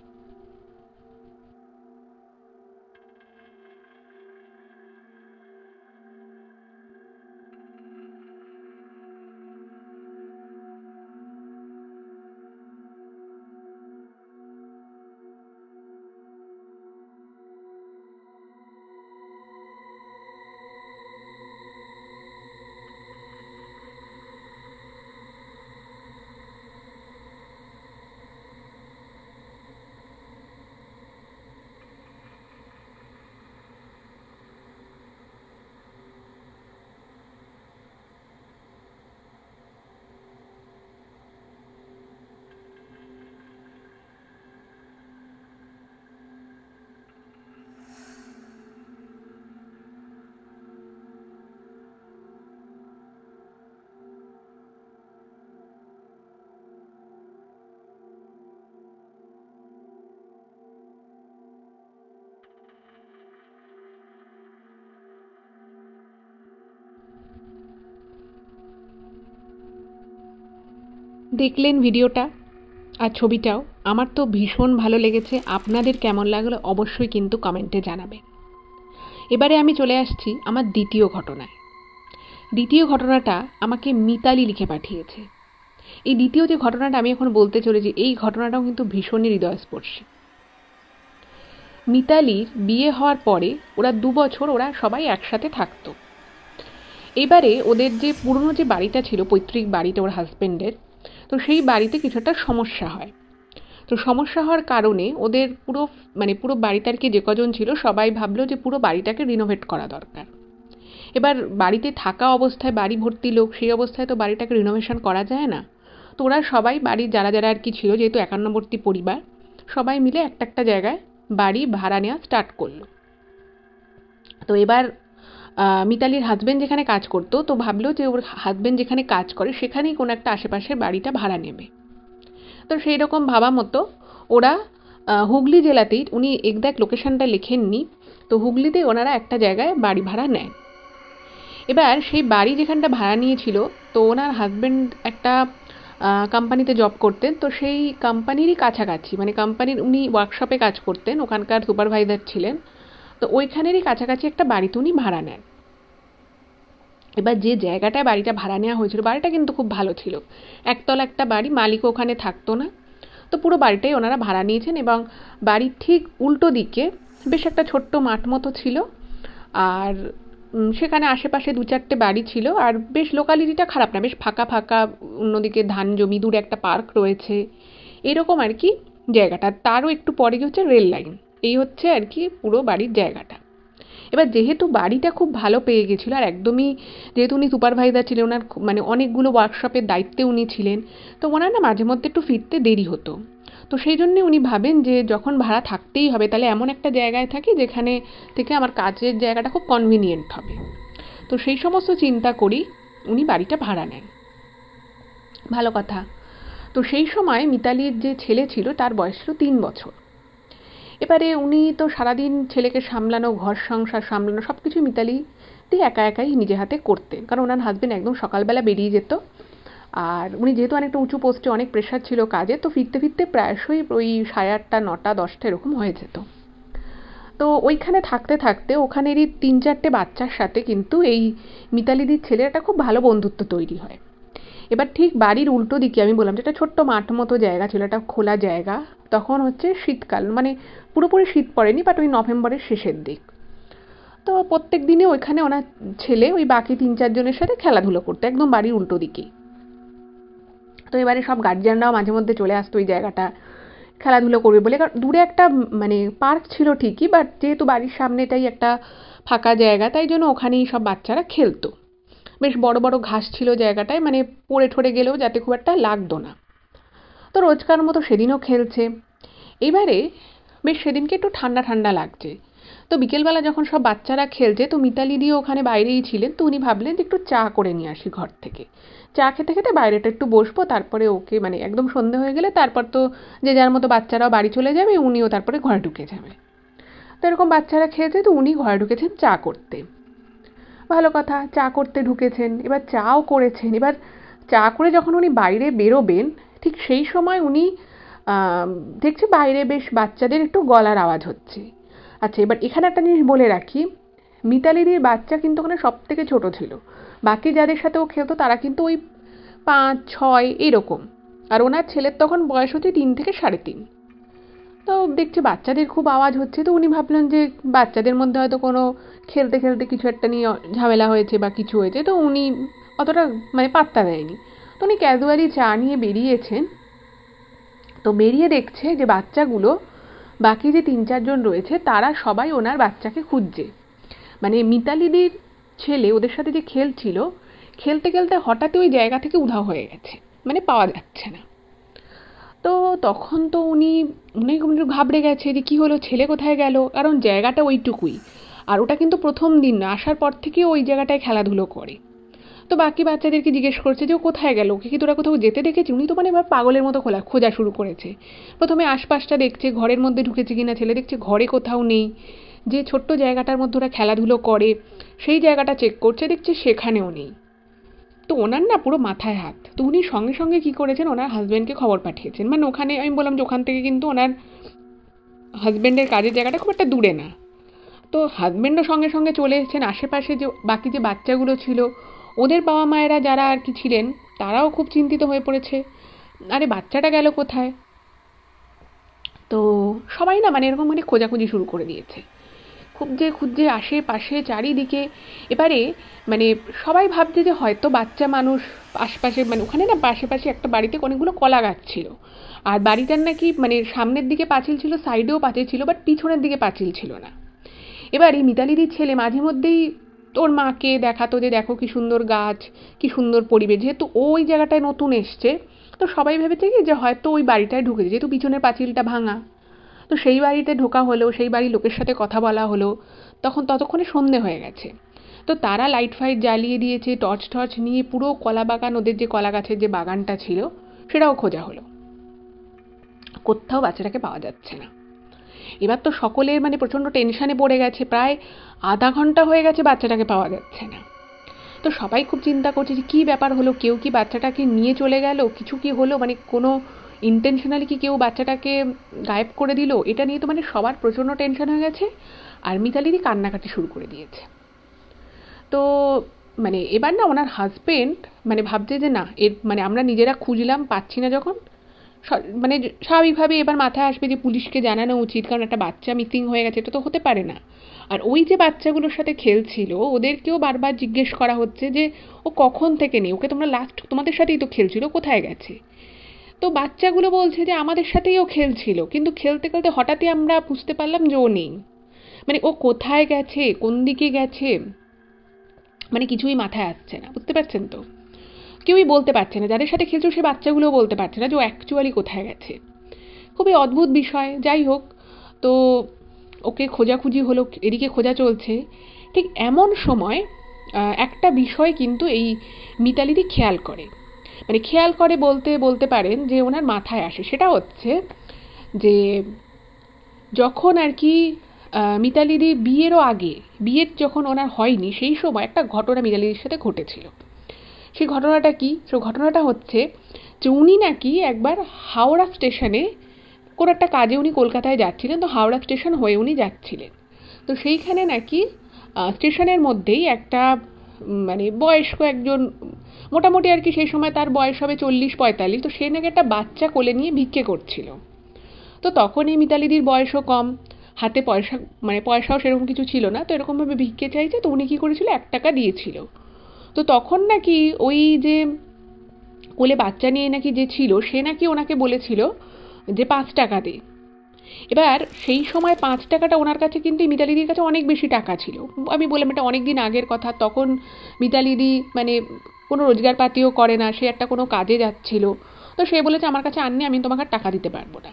দেখলেন ভিডিওটা আর ছবিটাও আমার তো ভীষণ ভালো লেগেছে আপনাদের কেমন লাগলো অবশ্যই কিন্তু কমেন্টে জানাবেন এবারে আমি চলে আসছি আমার দ্বিতীয় ঘটনায় দ্বিতীয় ঘটনাটা আমাকে মিতালি লিখে পাঠিয়েছে এই দ্বিতীয় যে ঘটনাটা আমি এখন বলতে চলেছি এই ঘটনাটাও কিন্তু ভীষণই হৃদয়স্পর্শী মিতালির বিয়ে হওয়ার পরে ওরা দু বছর ওরা সবাই একসাথে থাকতো এবারে ওদের যে পুরনো যে বাড়িটা ছিল পৈতৃক বাড়িটা ওর হাজব্যান্ডের তো সেই বাড়িতে কিছুটা সমস্যা হয় তো সমস্যা হওয়ার কারণে ওদের পুরো মানে পুরো বাড়িতে আর কি যে কজন ছিল সবাই ভাবলো যে পুরো বাড়িটাকে রিনোভেট করা দরকার এবার বাড়িতে থাকা অবস্থায় বাড়ি ভর্তি লোক সেই অবস্থায় তো বাড়িটাকে রিনোভেশন করা যায় না তো ওরা সবাই বাড়ির যারা যারা আর কি ছিল যেহেতু একান্নবর্তী পরিবার সবাই মিলে একটা একটা জায়গায় বাড়ি ভাড়া নেওয়া স্টার্ট করলো তো এবার মিতালির হাজব্যান্ড যেখানে কাজ করতো তো ভাবলো যে ওর হাজব্যান্ড যেখানে কাজ করে সেখানেই কোনো একটা আশেপাশের বাড়িটা ভাড়া নেবে তো সেই রকম ভাবা মতো ওরা হুগলি জেলাতেই উনি একদাক লোকেশনটা লেখেননি তো হুগলিতে ওনারা একটা জায়গায় বাড়ি ভাড়া নেয় এবার সেই বাড়ি যেখানটা ভাড়া নিয়েছিল তো ওনার হাজব্যান্ড একটা কোম্পানিতে জব করতেন তো সেই কোম্পানিরই কাছাকাছি মানে কোম্পানির উনি ওয়ার্কশপে কাজ করতেন ওখানকার সুপারভাইজার ছিলেন তো ওইখানেরই কাছাকাছি একটা বাড়িতে উনি ভাড়া নেন এবার যে জায়গাটায় বাড়িটা ভাড়া নেওয়া হয়েছিল বাড়িটা কিন্তু খুব ভালো ছিল একতলা একটা বাড়ি মালিক ওখানে থাকতো না তো পুরো বাড়িটাই ওনারা ভাড়া নিয়েছেন এবং বাড়ির ঠিক উল্টো দিকে বেশ একটা ছোট্ট মাঠ মতো ছিল আর সেখানে আশেপাশে দু চারটে বাড়ি ছিল আর বেশ লোকালিটিটা খারাপ না বেশ ফাঁকা ফাঁকা অন্যদিকে ধান জমি দূরে একটা পার্ক রয়েছে এরকম আর কি জায়গাটা তারও একটু পরে হচ্ছে রেল লাইন এই হচ্ছে আর কি পুরো বাড়ির জায়গাটা এবার যেহেতু বাড়িটা খুব ভালো পেয়ে গেছিলো আর একদমই যেহেতু উনি সুপারভাইজার ছিলেন ওনার মানে অনেকগুলো ওয়ার্কশপের দায়িত্বে উনি ছিলেন তো ওনার না মাঝে মধ্যে একটু ফিরতে দেরি হতো তো সেই জন্যে উনি ভাবেন যে যখন ভাড়া থাকতেই হবে তাহলে এমন একটা জায়গায় থাকি যেখানে থেকে আমার কাজের জায়গাটা খুব কনভিনিয়েন্ট হবে তো সেই সমস্ত চিন্তা করি উনি বাড়িটা ভাড়া নেন ভালো কথা তো সেই সময় মিতালির যে ছেলে ছিল তার বয়স ছিল তিন বছর এবারে উনি তো সারাদিন ছেলেকে সামলানো ঘর সংসার সামলানো সব কিছু মিতালি একা একাই নিজে হাতে করতেন কারণ ওনার হাজব্যান্ড একদম সকালবেলা বেরিয়ে যেত আর উনি যেহেতু অনেকটা উঁচু পোস্টে অনেক প্রেশার ছিল কাজে তো ফিরতে ফিরতে প্রায়শই ওই সাড়ে আটটা নটা দশটা এরকম হয়ে যেত তো ওইখানে থাকতে থাকতে ওখানেরই তিন চারটে বাচ্চার সাথে কিন্তু এই মিতালিদির ছেলের একটা খুব ভালো বন্ধুত্ব তৈরি হয় এবার ঠিক বাড়ির উল্টো দিকে আমি বললাম যে একটা ছোট্ট মাঠ মতো জায়গা ছিল একটা খোলা জায়গা তখন হচ্ছে শীতকাল মানে পুরোপুরি শীত পড়েনি বাট ওই নভেম্বরের শেষের দিক তো প্রত্যেক দিনে ওইখানে ওনার ছেলে ওই বাকি তিন চারজনের সাথে খেলাধুলো করতো একদম বাড়ির উল্টো দিকে তো এবারে সব গার্জিয়ানরাও মাঝে মধ্যে চলে আসতো ওই জায়গাটা খেলাধুলো করবে বলে কারণ দূরে একটা মানে পার্ক ছিল ঠিকই বাট যেহেতু বাড়ির সামনেটাই একটা ফাঁকা জায়গা তাই জন্য ওখানেই সব বাচ্চারা খেলতো বেশ বড় বড় ঘাস ছিল জায়গাটায় মানে পড়ে ঠরে গেলেও যাতে খুব একটা লাগতো না তো রোজকার মতো সেদিনও খেলছে এবারে বেশ সেদিনকে একটু ঠান্ডা ঠান্ডা লাগছে তো বিকেলবেলা যখন সব বাচ্চারা খেলছে তো মিতালি দিয়ে ওখানে বাইরেই ছিলেন তো উনি ভাবলেন যে একটু চা করে নিয়ে আসি ঘর থেকে চা খেতে খেতে বাইরেটা একটু বসবো তারপরে ওকে মানে একদম সন্ধে হয়ে গেলে তারপর তো যে যার মতো বাচ্চারাও বাড়ি চলে যাবে উনিও তারপরে ঘরে ঢুকে যাবে তো এরকম বাচ্চারা খেয়েছে তো উনি ঘরে ঢুকেছেন চা করতে ভালো কথা চা করতে ঢুকেছেন এবার চাও করেছেন এবার চা করে যখন উনি বাইরে বেরোবেন ঠিক সেই সময় উনি দেখছে বাইরে বেশ বাচ্চাদের একটু গলার আওয়াজ হচ্ছে আচ্ছা এবার এখানে একটা জিনিস বলে রাখি মিতালিদির বাচ্চা কিন্তু ওখানে সব থেকে ছোটো ছিল বাকি যাদের সাথে ও খেলতো তারা কিন্তু ওই পাঁচ ছয় এরকম আর ওনার ছেলের তখন বয়স হচ্ছে তিন থেকে সাড়ে তিন তো দেখছে বাচ্চাদের খুব আওয়াজ হচ্ছে তো উনি ভাবলেন যে বাচ্চাদের মধ্যে হয়তো কোনো খেলতে খেলতে কিছু একটা নিয়ে ঝামেলা হয়েছে বা কিছু হয়েছে তো উনি অতটা মানে পাত্তা দেয়নি উনি ক্যাজুয়ালি চা নিয়ে বেরিয়েছেন তো বেরিয়ে দেখছে যে বাচ্চাগুলো বাকি যে তিন চারজন রয়েছে তারা সবাই ওনার বাচ্চাকে খুঁজছে মানে মিতালিদির ছেলে ওদের সাথে যে খেলছিল খেলতে খেলতে হঠাৎই ওই জায়গা থেকে উধাও হয়ে গেছে মানে পাওয়া যাচ্ছে না তো তখন তো উনি উনি ঘাবড়ে গেছে যে কী হলো ছেলে কোথায় গেল কারণ জায়গাটা ওইটুকুই আর ওটা কিন্তু প্রথম দিন না আসার পর থেকে ওই জায়গাটায় খেলাধুলো করে তো বাকি বাচ্চাদেরকে জিজ্ঞেস করছে যে ও কোথায় গেল ওকে কি তোরা কোথাও যেতে দেখেছি উনি তো মানে এবার পাগলের মতো খোলা খোঁজা শুরু করেছে প্রথমে আশপাশটা দেখছে ঘরের মধ্যে ঢুকেছে কিনা ছেলে দেখছে ঘরে কোথাও নেই যে ছোট্ট জায়গাটার মধ্যে ওরা খেলাধুলো করে সেই জায়গাটা চেক করছে দেখছে সেখানেও নেই তো ওনার না পুরো মাথায় হাত তো উনি সঙ্গে সঙ্গে কী করেছেন ওনার হাজব্যান্ডকে খবর পাঠিয়েছেন মানে ওখানে আমি বললাম যে ওখান থেকে কিন্তু ওনার হাজব্যান্ডের কাজের জায়গাটা খুব একটা দূরে না তো হাজব্যান্ডও সঙ্গে সঙ্গে চলে এসেছেন আশেপাশে যে বাকি যে বাচ্চাগুলো ছিল ওদের বাবা মায়েরা যারা আর কি ছিলেন তারাও খুব চিন্তিত হয়ে পড়েছে আরে বাচ্চাটা গেল কোথায় তো সবাই না মানে এরকম মানে খোঁজাখুঁজি শুরু করে দিয়েছে খুঁজে খুঁজে আশেপাশে চারিদিকে এবারে মানে সবাই ভাবছে যে হয়তো বাচ্চা মানুষ আশপাশে মানে ওখানে না আশেপাশে একটা বাড়িতে অনেকগুলো কলা গাছ ছিল আর বাড়িটার নাকি মানে সামনের দিকে পাঁচিল ছিল সাইডেও পাঁচিল ছিল বাট পিছনের দিকে পাঁচিল ছিল না এবার এই মিতালিদির ছেলে মাঝে মধ্যেই ওর মাকে দেখাতো যে দেখো কি সুন্দর গাছ কি সুন্দর পরিবেশ যেহেতু ওই জায়গাটায় নতুন এসছে তো সবাই ভেবেছে কি যে হয়তো ওই বাড়িটায় ঢুকেছে যেহেতু পিছনের পাঁচিলটা ভাঙা তো সেই বাড়িতে ঢোকা হলো সেই বাড়ির লোকের সাথে কথা বলা হলো তখন ততক্ষণে সন্ধে হয়ে গেছে তো তারা লাইট ফাইট জ্বালিয়ে দিয়েছে টর্চ টর্চ নিয়ে পুরো কলা বাগান ওদের যে কলা গাছের যে বাগানটা ছিল সেটাও খোঁজা হলো কোথাও বাচ্চাটাকে পাওয়া যাচ্ছে না এবার তো সকলের মানে প্রচণ্ড টেনশানে পড়ে গেছে প্রায় আধা ঘন্টা হয়ে গেছে বাচ্চাটাকে পাওয়া যাচ্ছে না তো সবাই খুব চিন্তা করছে যে কী ব্যাপার হলো কেউ কি বাচ্চাটাকে নিয়ে চলে গেল কিছু কি হলো মানে কোনো ইন্টেনশনালি কি কেউ বাচ্চাটাকে গায়েব করে দিল এটা নিয়ে তো মানে সবার প্রচণ্ড টেনশন হয়ে গেছে আর মিতালিদি কান্নাকাটি শুরু করে দিয়েছে তো মানে এবার না ওনার হাজবেন্ড মানে ভাবছে যে না এর মানে আমরা নিজেরা খুঁজলাম পাচ্ছি না যখন মানে স্বাভাবিকভাবে এবার মাথায় আসবে যে পুলিশকে জানানো উচিত কারণ একটা বাচ্চা মিসিং হয়ে গেছে এটা তো হতে পারে না আর ওই যে বাচ্চাগুলোর সাথে খেলছিল ওদেরকেও বারবার জিজ্ঞেস করা হচ্ছে যে ও কখন থেকে নেই ওকে তোমরা লাস্ট তোমাদের সাথেই তো খেলছিল কোথায় গেছে তো বাচ্চাগুলো বলছে যে আমাদের সাথেই ও খেলছিল কিন্তু খেলতে খেলতে হঠাৎই আমরা বুঝতে পারলাম যে ও নেই মানে ও কোথায় গেছে কোন দিকে গেছে মানে কিছুই মাথায় আসছে না বুঝতে পারছেন তো কেউই বলতে পারছে না যাদের সাথে খেলছো সে বাচ্চাগুলোও বলতে পারছে না যে ও অ্যাকচুয়ালি কোথায় গেছে খুবই অদ্ভুত বিষয় যাই হোক তো ওকে খোঁজাখুঁজি হলো এদিকে খোঁজা চলছে ঠিক এমন সময় একটা বিষয় কিন্তু এই মিতালিদি খেয়াল করে মানে খেয়াল করে বলতে বলতে পারেন যে ওনার মাথায় আসে সেটা হচ্ছে যে যখন আর কি মিতালিদি বিয়েরও আগে বিয়ের যখন ওনার হয়নি সেই সময় একটা ঘটনা মিতালিদির সাথে ঘটেছিল সেই ঘটনাটা কি সে ঘটনাটা হচ্ছে যে উনি নাকি একবার হাওড়া স্টেশনে কোনো একটা কাজে উনি কলকাতায় যাচ্ছিলেন তো হাওড়া স্টেশন হয়ে উনি যাচ্ছিলেন তো সেইখানে নাকি স্টেশনের মধ্যেই একটা মানে বয়স্ক একজন মোটামুটি আর কি সেই সময় তার বয়স হবে চল্লিশ পঁয়তাল্লিশ তো সে নাকি একটা বাচ্চা কোলে নিয়ে ভিক্ষে করছিল তো তখন এই মিতালিদির বয়সও কম হাতে পয়সা মানে পয়সাও সেরকম কিছু ছিল না তো এরকমভাবে ভিক্ষে চাইছে তো উনি কী করেছিল এক টাকা দিয়েছিল তো তখন নাকি ওই যে কোলে বাচ্চা নিয়ে নাকি যে ছিল সে নাকি ওনাকে বলেছিল যে পাঁচ টাকা দে এবার সেই সময় পাঁচ টাকাটা ওনার কাছে কিন্তু মিতালিদির কাছে অনেক বেশি টাকা ছিল আমি বললাম এটা অনেক দিন আগের কথা তখন মিতালিদি মানে কোনো রোজগার পাতিও করে না সে একটা কোনো কাজে যাচ্ছিল তো সে বলেছে আমার কাছে আনলে আমি তোমাকে টাকা দিতে পারবো না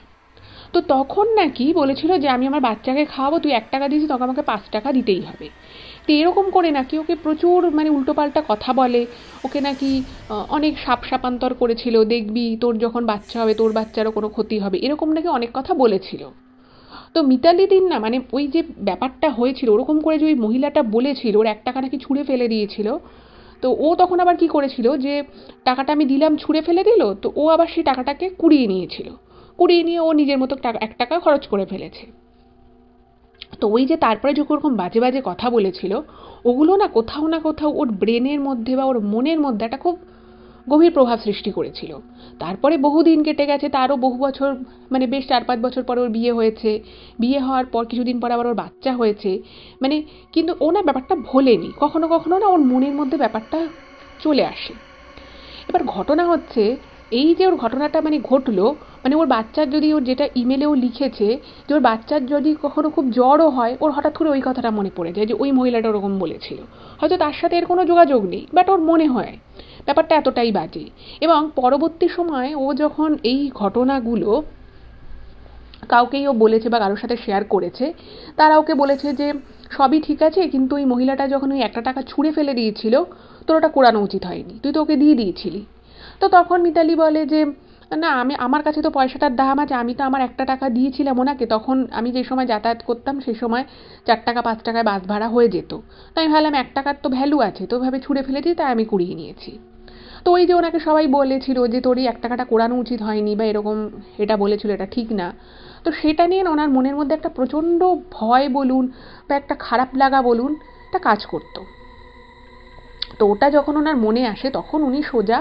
তো তখন নাকি বলেছিল যে আমি আমার বাচ্চাকে খাওয়াবো তুই এক টাকা দিয়েছিস তখন আমাকে পাঁচ টাকা দিতেই হবে তো এরকম করে নাকি ওকে প্রচুর মানে উল্টোপাল্টা কথা বলে ওকে নাকি অনেক সাপ সাপান্তর করেছিল দেখবি তোর যখন বাচ্চা হবে তোর বাচ্চারও কোনো ক্ষতি হবে এরকম নাকি অনেক কথা বলেছিল তো মিতালি দিন না মানে ওই যে ব্যাপারটা হয়েছিল ওরকম করে যে ওই মহিলাটা বলেছিল ওর এক টাকা নাকি ছুঁড়ে ফেলে দিয়েছিল তো ও তখন আবার কি করেছিল যে টাকাটা আমি দিলাম ছুঁড়ে ফেলে দিল তো ও আবার সেই টাকাটাকে কুড়িয়ে নিয়েছিল কুড়িয়ে নিয়ে ও নিজের মতো টাকা এক টাকা খরচ করে ফেলেছে তো ওই যে তারপরে যখন ওরকম বাজে বাজে কথা বলেছিল ওগুলো না কোথাও না কোথাও ওর ব্রেনের মধ্যে বা ওর মনের মধ্যে একটা খুব গভীর প্রভাব সৃষ্টি করেছিল তারপরে বহুদিন কেটে গেছে তারও বহু বছর মানে বেশ চার পাঁচ বছর পর ওর বিয়ে হয়েছে বিয়ে হওয়ার পর কিছুদিন পর আবার ওর বাচ্চা হয়েছে মানে কিন্তু ও না ব্যাপারটা ভোলেনি কখনো কখনো না ওর মনের মধ্যে ব্যাপারটা চলে আসে এবার ঘটনা হচ্ছে এই যে ওর ঘটনাটা মানে ঘটলো মানে ওর বাচ্চার যদি ওর যেটা ইমেলেও লিখেছে যে ওর বাচ্চার যদি কখনো খুব জ্বরও হয় ওর হঠাৎ করে ওই কথাটা মনে পড়ে যায় যে ওই মহিলাটা ওরকম বলেছিল হয়তো তার সাথে এর কোনো যোগাযোগ নেই বাট ওর মনে হয় ব্যাপারটা এতটাই বাজে এবং পরবর্তী সময়ে ও যখন এই ঘটনাগুলো কাউকেই ও বলেছে বা কারোর সাথে শেয়ার করেছে তারা ওকে বলেছে যে সবই ঠিক আছে কিন্তু ওই মহিলাটা যখন ওই একটা টাকা ছুঁড়ে ফেলে দিয়েছিল তোর ওটা কোরানো উচিত হয়নি তুই তো ওকে দিয়ে দিয়েছিলি তো তখন মিতালি বলে যে না আমি আমার কাছে তো পয়সাটার দাম আছে আমি তো আমার একটা টাকা দিয়েছিলাম ওনাকে তখন আমি যে সময় যাতায়াত করতাম সেই সময় চার টাকা পাঁচ টাকায় বাস ভাড়া হয়ে যেত তাই ভাবলাম এক টাকার তো ভ্যালু আছে তো ভাবে ছুঁড়ে ফেলেছি তাই আমি কুড়িয়ে নিয়েছি তো ওই যে ওনাকে সবাই বলেছিল যে তোর এই এক টাকাটা কোরানো উচিত হয়নি বা এরকম এটা বলেছিল এটা ঠিক না তো সেটা নিয়ে ওনার মনের মধ্যে একটা প্রচণ্ড ভয় বলুন বা একটা খারাপ লাগা বলুন এটা কাজ করতো তো ওটা যখন ওনার মনে আসে তখন উনি সোজা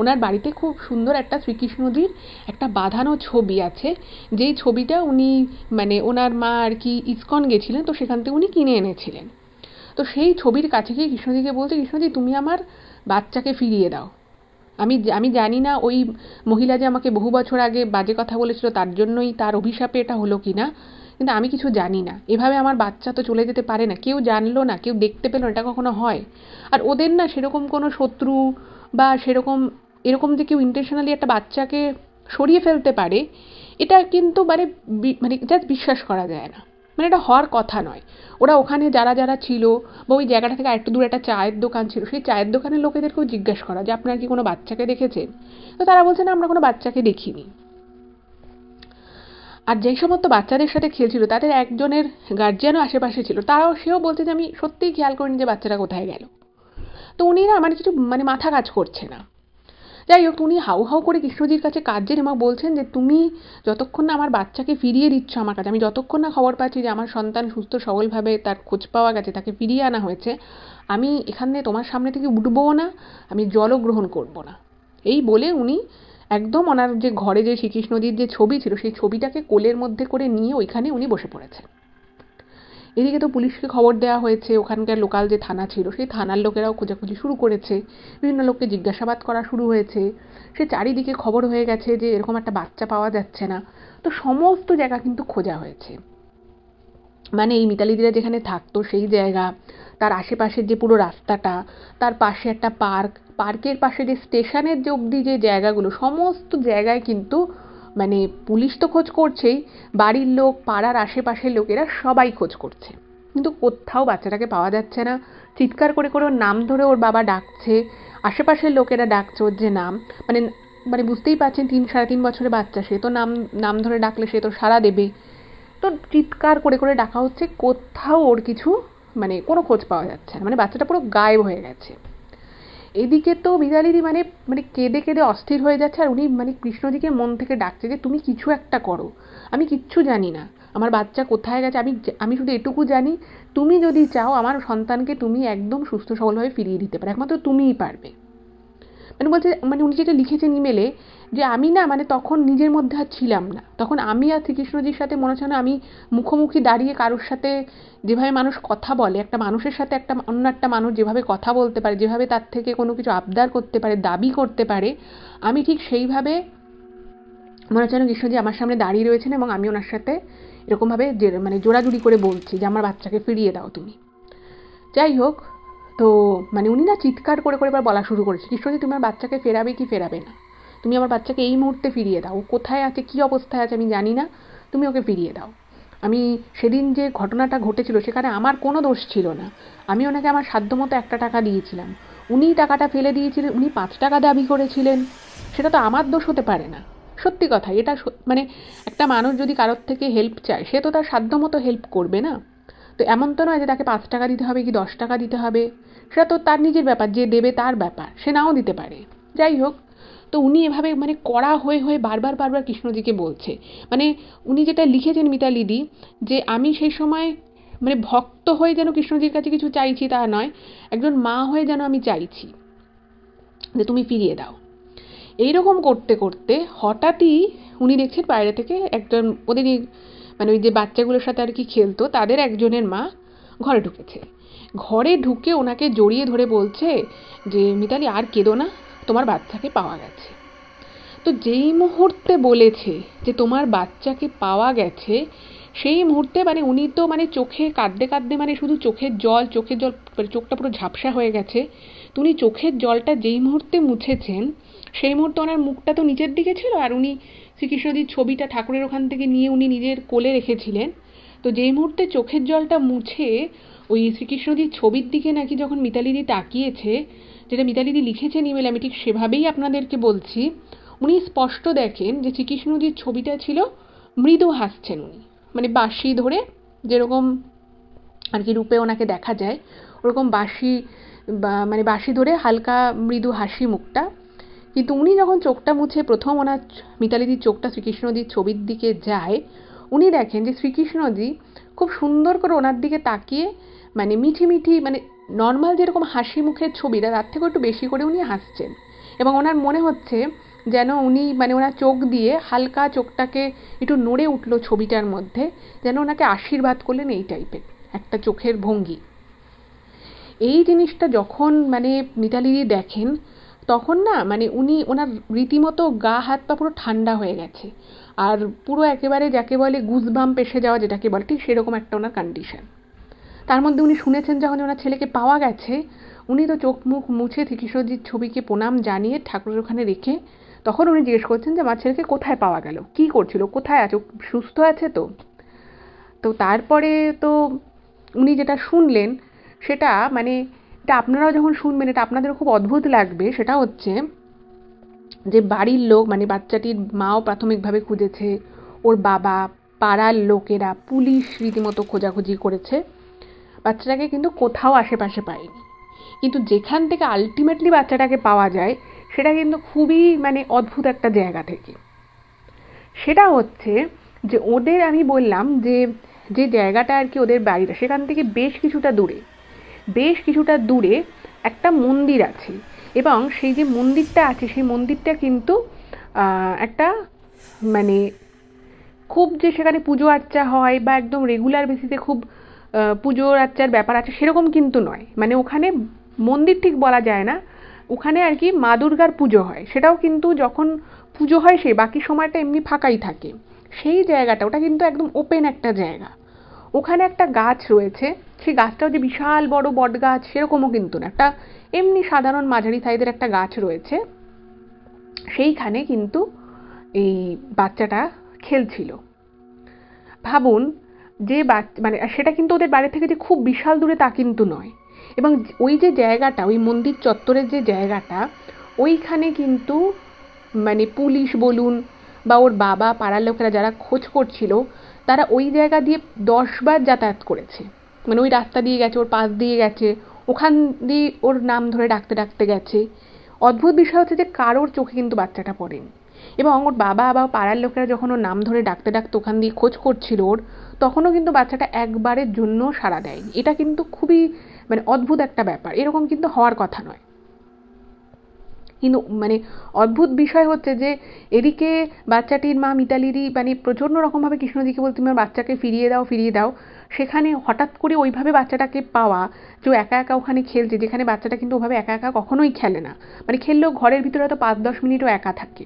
ওনার বাড়িতে খুব সুন্দর একটা শ্রীকৃষ্ণজির একটা বাঁধানো ছবি আছে যেই ছবিটা উনি মানে ওনার মা আর কি ইস্কন গেছিলেন তো সেখান থেকে উনি কিনে এনেছিলেন তো সেই ছবির কাছে গিয়ে কৃষ্ণজিকে বলছে কৃষ্ণজি তুমি আমার বাচ্চাকে ফিরিয়ে দাও আমি আমি জানি না ওই মহিলা যে আমাকে বহু বছর আগে বাজে কথা বলেছিল তার জন্যই তার অভিশাপে এটা হলো কি না কিন্তু আমি কিছু জানি না এভাবে আমার বাচ্চা তো চলে যেতে পারে না কেউ জানলো না কেউ দেখতে পেলো এটা কখনো হয় আর ওদের না সেরকম কোনো শত্রু বা সেরকম এরকম যে কেউ ইন্টেনশনালি একটা বাচ্চাকে সরিয়ে ফেলতে পারে এটা কিন্তু মানে মানে জাস্ট বিশ্বাস করা যায় না মানে এটা হওয়ার কথা নয় ওরা ওখানে যারা যারা ছিল বা ওই জায়গাটা থেকে একটু দূরে একটা চায়ের দোকান ছিল সেই চায়ের দোকানের লোকেদেরকেও জিজ্ঞেস করা যে আপনারা কি কোনো বাচ্চাকে দেখেছেন তো তারা বলছে না আমরা কোনো বাচ্চাকে দেখিনি আর যেই সমস্ত বাচ্চাদের সাথে খেলছিল তাদের একজনের গার্জিয়ানও আশেপাশে ছিল তারাও সেও বলছে যে আমি সত্যিই খেয়াল করিনি যে বাচ্চারা কোথায় গেল তো উনি না আমার মানে কিছু মানে মাথা কাজ করছে না যাই হোক উনি হাউ হাউ করে কৃষ্ণজির কাছে কাজের এবং বলছেন যে তুমি যতক্ষণ না আমার বাচ্চাকে ফিরিয়ে দিচ্ছ আমার কাছে আমি যতক্ষণ না খবর পাচ্ছি যে আমার সন্তান সুস্থ সবলভাবে তার খোঁজ পাওয়া গেছে তাকে ফিরিয়ে আনা হয়েছে আমি এখানে তোমার সামনে থেকে উঠবও না আমি জলও গ্রহণ করবো না এই বলে উনি একদম ওনার যে ঘরে যে শ্রীকৃষ্ণজির যে ছবি ছিল সেই ছবিটাকে কোলের মধ্যে করে নিয়ে ওইখানে উনি বসে পড়েছেন এদিকে তো পুলিশকে খবর দেওয়া হয়েছে ওখানকার লোকাল যে থানা ছিল সেই থানার লোকেরাও খোঁজাখুঁজি শুরু করেছে বিভিন্ন লোককে জিজ্ঞাসাবাদ করা শুরু হয়েছে সে চারিদিকে খবর হয়ে গেছে যে এরকম একটা বাচ্চা পাওয়া যাচ্ছে না তো সমস্ত জায়গা কিন্তু খোঁজা হয়েছে মানে এই মিতালিদিরা যেখানে থাকতো সেই জায়গা তার আশেপাশের যে পুরো রাস্তাটা তার পাশে একটা পার্ক পার্কের পাশে যে স্টেশনের যে অবধি যে জায়গাগুলো সমস্ত জায়গায় কিন্তু মানে পুলিশ তো খোঁজ করছেই বাড়ির লোক পাড়ার আশেপাশের লোকেরা সবাই খোঁজ করছে কিন্তু কোথাও বাচ্চাটাকে পাওয়া যাচ্ছে না চিৎকার করে করে ওর নাম ধরে ওর বাবা ডাকছে আশেপাশের লোকেরা ডাকছে ওর যে নাম মানে মানে বুঝতেই পারছেন তিন সাড়ে তিন বছরের বাচ্চা সে তো নাম নাম ধরে ডাকলে সে তো সাড়া দেবে তো চিৎকার করে করে ডাকা হচ্ছে কোথাও ওর কিছু মানে কোনো খোঁজ পাওয়া যাচ্ছে না মানে বাচ্চাটা পুরো গায়েব হয়ে গেছে এদিকে তো মৃণালিনী মানে মানে কেঁদে কেঁদে অস্থির হয়ে যাচ্ছে আর উনি মানে কৃষ্ণজিকে মন থেকে ডাকছে যে তুমি কিছু একটা করো আমি কিচ্ছু জানি না আমার বাচ্চা কোথায় গেছে আমি আমি শুধু এটুকু জানি তুমি যদি চাও আমার সন্তানকে তুমি একদম সুস্থ সবলভাবে ফিরিয়ে দিতে পারো একমাত্র তুমিই পারবে মানে বলছে মানে উনি যেটা লিখেছেন ইমেলে যে আমি না মানে তখন নিজের মধ্যে আর ছিলাম না তখন আমি আর শ্রীকৃষ্ণজির সাথে মনে হচ্ছে না আমি মুখোমুখি দাঁড়িয়ে কারোর সাথে যেভাবে মানুষ কথা বলে একটা মানুষের সাথে একটা অন্য একটা মানুষ যেভাবে কথা বলতে পারে যেভাবে তার থেকে কোনো কিছু আবদার করতে পারে দাবি করতে পারে আমি ঠিক সেইভাবে মনে হচ্ছে কৃষ্ণজি আমার সামনে দাঁড়িয়ে রয়েছেন এবং আমি ওনার সাথে এরকমভাবে যে মানে জোড়াজুড়ি করে বলছি যে আমার বাচ্চাকে ফিরিয়ে দাও তুমি যাই হোক তো মানে উনি না চিৎকার করে করে এবার বলা শুরু করেছে কৃষ্ণজি তোমার বাচ্চাকে ফেরাবে কি ফেরাবে না তুমি আমার বাচ্চাকে এই মুহূর্তে ফিরিয়ে দাও ও কোথায় আছে কি অবস্থায় আছে আমি জানি না তুমি ওকে ফিরিয়ে দাও আমি সেদিন যে ঘটনাটা ঘটেছিল সেখানে আমার কোনো দোষ ছিল না আমি ওনাকে আমার সাধ্যমতো একটা টাকা দিয়েছিলাম উনি টাকাটা ফেলে দিয়েছিলেন উনি পাঁচ টাকা দাবি করেছিলেন সেটা তো আমার দোষ হতে পারে না সত্যি কথা এটা মানে একটা মানুষ যদি কারোর থেকে হেল্প চায় সে তো তার সাধ্যমতো হেল্প করবে না তো এমন তো নয় যে তাকে পাঁচ টাকা দিতে হবে কি দশ টাকা দিতে হবে সেটা তো তার নিজের ব্যাপার যে দেবে তার ব্যাপার সে নাও দিতে পারে যাই হোক তো উনি এভাবে মানে কড়া হয়ে হয়ে বারবার বারবার কৃষ্ণজিকে বলছে মানে উনি যেটা লিখেছেন মিতালিদি যে আমি সেই সময় মানে ভক্ত হয়ে যেন কৃষ্ণজির কাছে কিছু চাইছি তা নয় একজন মা হয়ে যেন আমি চাইছি যে তুমি ফিরিয়ে দাও এইরকম করতে করতে হঠাৎই উনি দেখছেন বাইরে থেকে একজন ওদেরই মানে ওই যে বাচ্চাগুলোর সাথে আর কি খেলতো তাদের একজনের মা ঘরে ঢুকেছে ঘরে ঢুকে ওনাকে জড়িয়ে ধরে বলছে যে মিতালি আর কেঁদো না তোমার বাচ্চাকে পাওয়া গেছে তো যেই মুহূর্তে বলেছে যে তোমার বাচ্চাকে পাওয়া গেছে সেই মুহূর্তে মানে উনি তো মানে চোখে কাঁদতে কাঁদতে মানে শুধু চোখের জল চোখের জল মানে চোখটা পুরো ঝাপসা হয়ে গেছে তো উনি চোখের জলটা যেই মুহূর্তে মুছেছেন সেই মুহূর্তে ওনার মুখটা তো নিচের দিকে ছিল আর উনি শ্রীকৃষ্ণজির ছবিটা ঠাকুরের ওখান থেকে নিয়ে উনি নিজের কোলে রেখেছিলেন তো যেই মুহূর্তে চোখের জলটা মুছে ওই শ্রীকৃষ্ণজির ছবির দিকে নাকি যখন মিতালিদি তাকিয়েছে যেটা মিতালিদি লিখেছেন ইমেল আমি ঠিক সেভাবেই আপনাদেরকে বলছি উনি স্পষ্ট দেখেন যে শ্রীকৃষ্ণজির ছবিটা ছিল মৃদু হাসছেন উনি মানে বাঁশি ধরে যেরকম আর কি রূপে ওনাকে দেখা যায় ওরকম বাঁশি মানে বাঁশি ধরে হালকা মৃদু হাসি মুখটা কিন্তু উনি যখন চোখটা মুছে প্রথম ওনার মিতালিদির চোখটা শ্রীকৃষ্ণজির ছবির দিকে যায় উনি দেখেন যে শ্রীকৃষ্ণজি খুব সুন্দর করে ওনার দিকে তাকিয়ে মানে মিঠি মিঠি মানে নর্মাল যেরকম হাসি মুখের ছবিটা তার থেকেও একটু বেশি করে উনি হাসছেন এবং ওনার মনে হচ্ছে যেন উনি মানে ওনার চোখ দিয়ে হালকা চোখটাকে একটু নড়ে উঠলো ছবিটার মধ্যে যেন ওনাকে আশীর্বাদ করলেন এই টাইপের একটা চোখের ভঙ্গি এই জিনিসটা যখন মানে মিতালিদি দেখেন তখন না মানে উনি ওনার রীতিমতো গা হাত পা পুরো ঠান্ডা হয়ে গেছে আর পুরো একেবারে যাকে বলে গুজবাম পেশে যাওয়া যেটাকে বলে ঠিক সেরকম একটা ওনার কন্ডিশন তার মধ্যে উনি শুনেছেন যখন ওনার ছেলেকে পাওয়া গেছে উনি তো চোখ মুখ মুছে ত্রিকিশোরজির ছবিকে প্রণাম জানিয়ে ঠাকুরের ওখানে রেখে তখন উনি জিজ্ঞেস করছেন যে আমার ছেলেকে কোথায় পাওয়া গেল কি করছিল কোথায় আছে সুস্থ আছে তো তো তারপরে তো উনি যেটা শুনলেন সেটা মানে এটা আপনারাও যখন শুনবেন এটা আপনাদেরও খুব অদ্ভুত লাগবে সেটা হচ্ছে যে বাড়ির লোক মানে বাচ্চাটির মাও প্রাথমিকভাবে খুঁজেছে ওর বাবা পাড়ার লোকেরা পুলিশ রীতিমতো খোঁজাখুঁজি করেছে বাচ্চাটাকে কিন্তু কোথাও আশেপাশে পায়নি কিন্তু যেখান থেকে আলটিমেটলি বাচ্চাটাকে পাওয়া যায় সেটা কিন্তু খুবই মানে অদ্ভুত একটা জায়গা থেকে সেটা হচ্ছে যে ওদের আমি বললাম যে যে জায়গাটা আর কি ওদের বাড়িটা সেখান থেকে বেশ কিছুটা দূরে বেশ কিছুটা দূরে একটা মন্দির আছে এবং সেই যে মন্দিরটা আছে সেই মন্দিরটা কিন্তু একটা মানে খুব যে সেখানে পুজো আর্চা হয় বা একদম রেগুলার বেসিসে খুব পুজোর আচ্চার ব্যাপার আছে সেরকম কিন্তু নয় মানে ওখানে মন্দির ঠিক বলা যায় না ওখানে আর কি মা দুর্গার পুজো হয় সেটাও কিন্তু যখন পুজো হয় সে বাকি সময়টা এমনি ফাঁকাই থাকে সেই জায়গাটা ওটা কিন্তু একদম ওপেন একটা জায়গা ওখানে একটা গাছ রয়েছে সেই গাছটাও যে বিশাল বড় বট গাছ সেরকমও কিন্তু না একটা এমনি সাধারণ মাঝারি সাইজের একটা গাছ রয়েছে সেইখানে কিন্তু এই বাচ্চাটা খেলছিল ভাবুন যে মানে সেটা কিন্তু ওদের বাড়ি থেকে যে খুব বিশাল দূরে তা কিন্তু নয় এবং ওই যে জায়গাটা ওই মন্দির চত্বরের যে জায়গাটা ওইখানে কিন্তু মানে পুলিশ বলুন বা ওর বাবা পাড়ার লোকেরা যারা খোঁজ করছিল তারা ওই জায়গা দিয়ে দশবার যাতায়াত করেছে মানে ওই রাস্তা দিয়ে গেছে ওর পাশ দিয়ে গেছে ওখান দিয়ে ওর নাম ধরে ডাকতে ডাকতে গেছে অদ্ভুত বিষয় হচ্ছে যে কারোর চোখে কিন্তু বাচ্চাটা পড়েনি এবং ওর বাবা বা পাড়ার লোকেরা যখন ওর নাম ধরে ডাকতে ডাকতে ওখান দিয়ে খোঁজ করছিল ওর তখনও কিন্তু বাচ্চাটা একবারের জন্য সাড়া দেয়নি এটা কিন্তু খুবই মানে অদ্ভুত একটা ব্যাপার এরকম কিন্তু হওয়ার কথা নয় কিন্তু মানে অদ্ভুত বিষয় হচ্ছে যে এদিকে বাচ্চাটির মা মিতালিরই মানে প্রচণ্ড রকমভাবে কৃষ্ণদিকে বলতে তুমি বাচ্চাকে ফিরিয়ে দাও ফিরিয়ে দাও সেখানে হঠাৎ করে ওইভাবে বাচ্চাটাকে পাওয়া যে একা একা ওখানে খেলছে যেখানে বাচ্চাটা কিন্তু ওভাবে একা একা কখনোই খেলে না মানে খেললেও ঘরের ভিতরে হয়তো পাঁচ দশ মিনিটও একা থাকে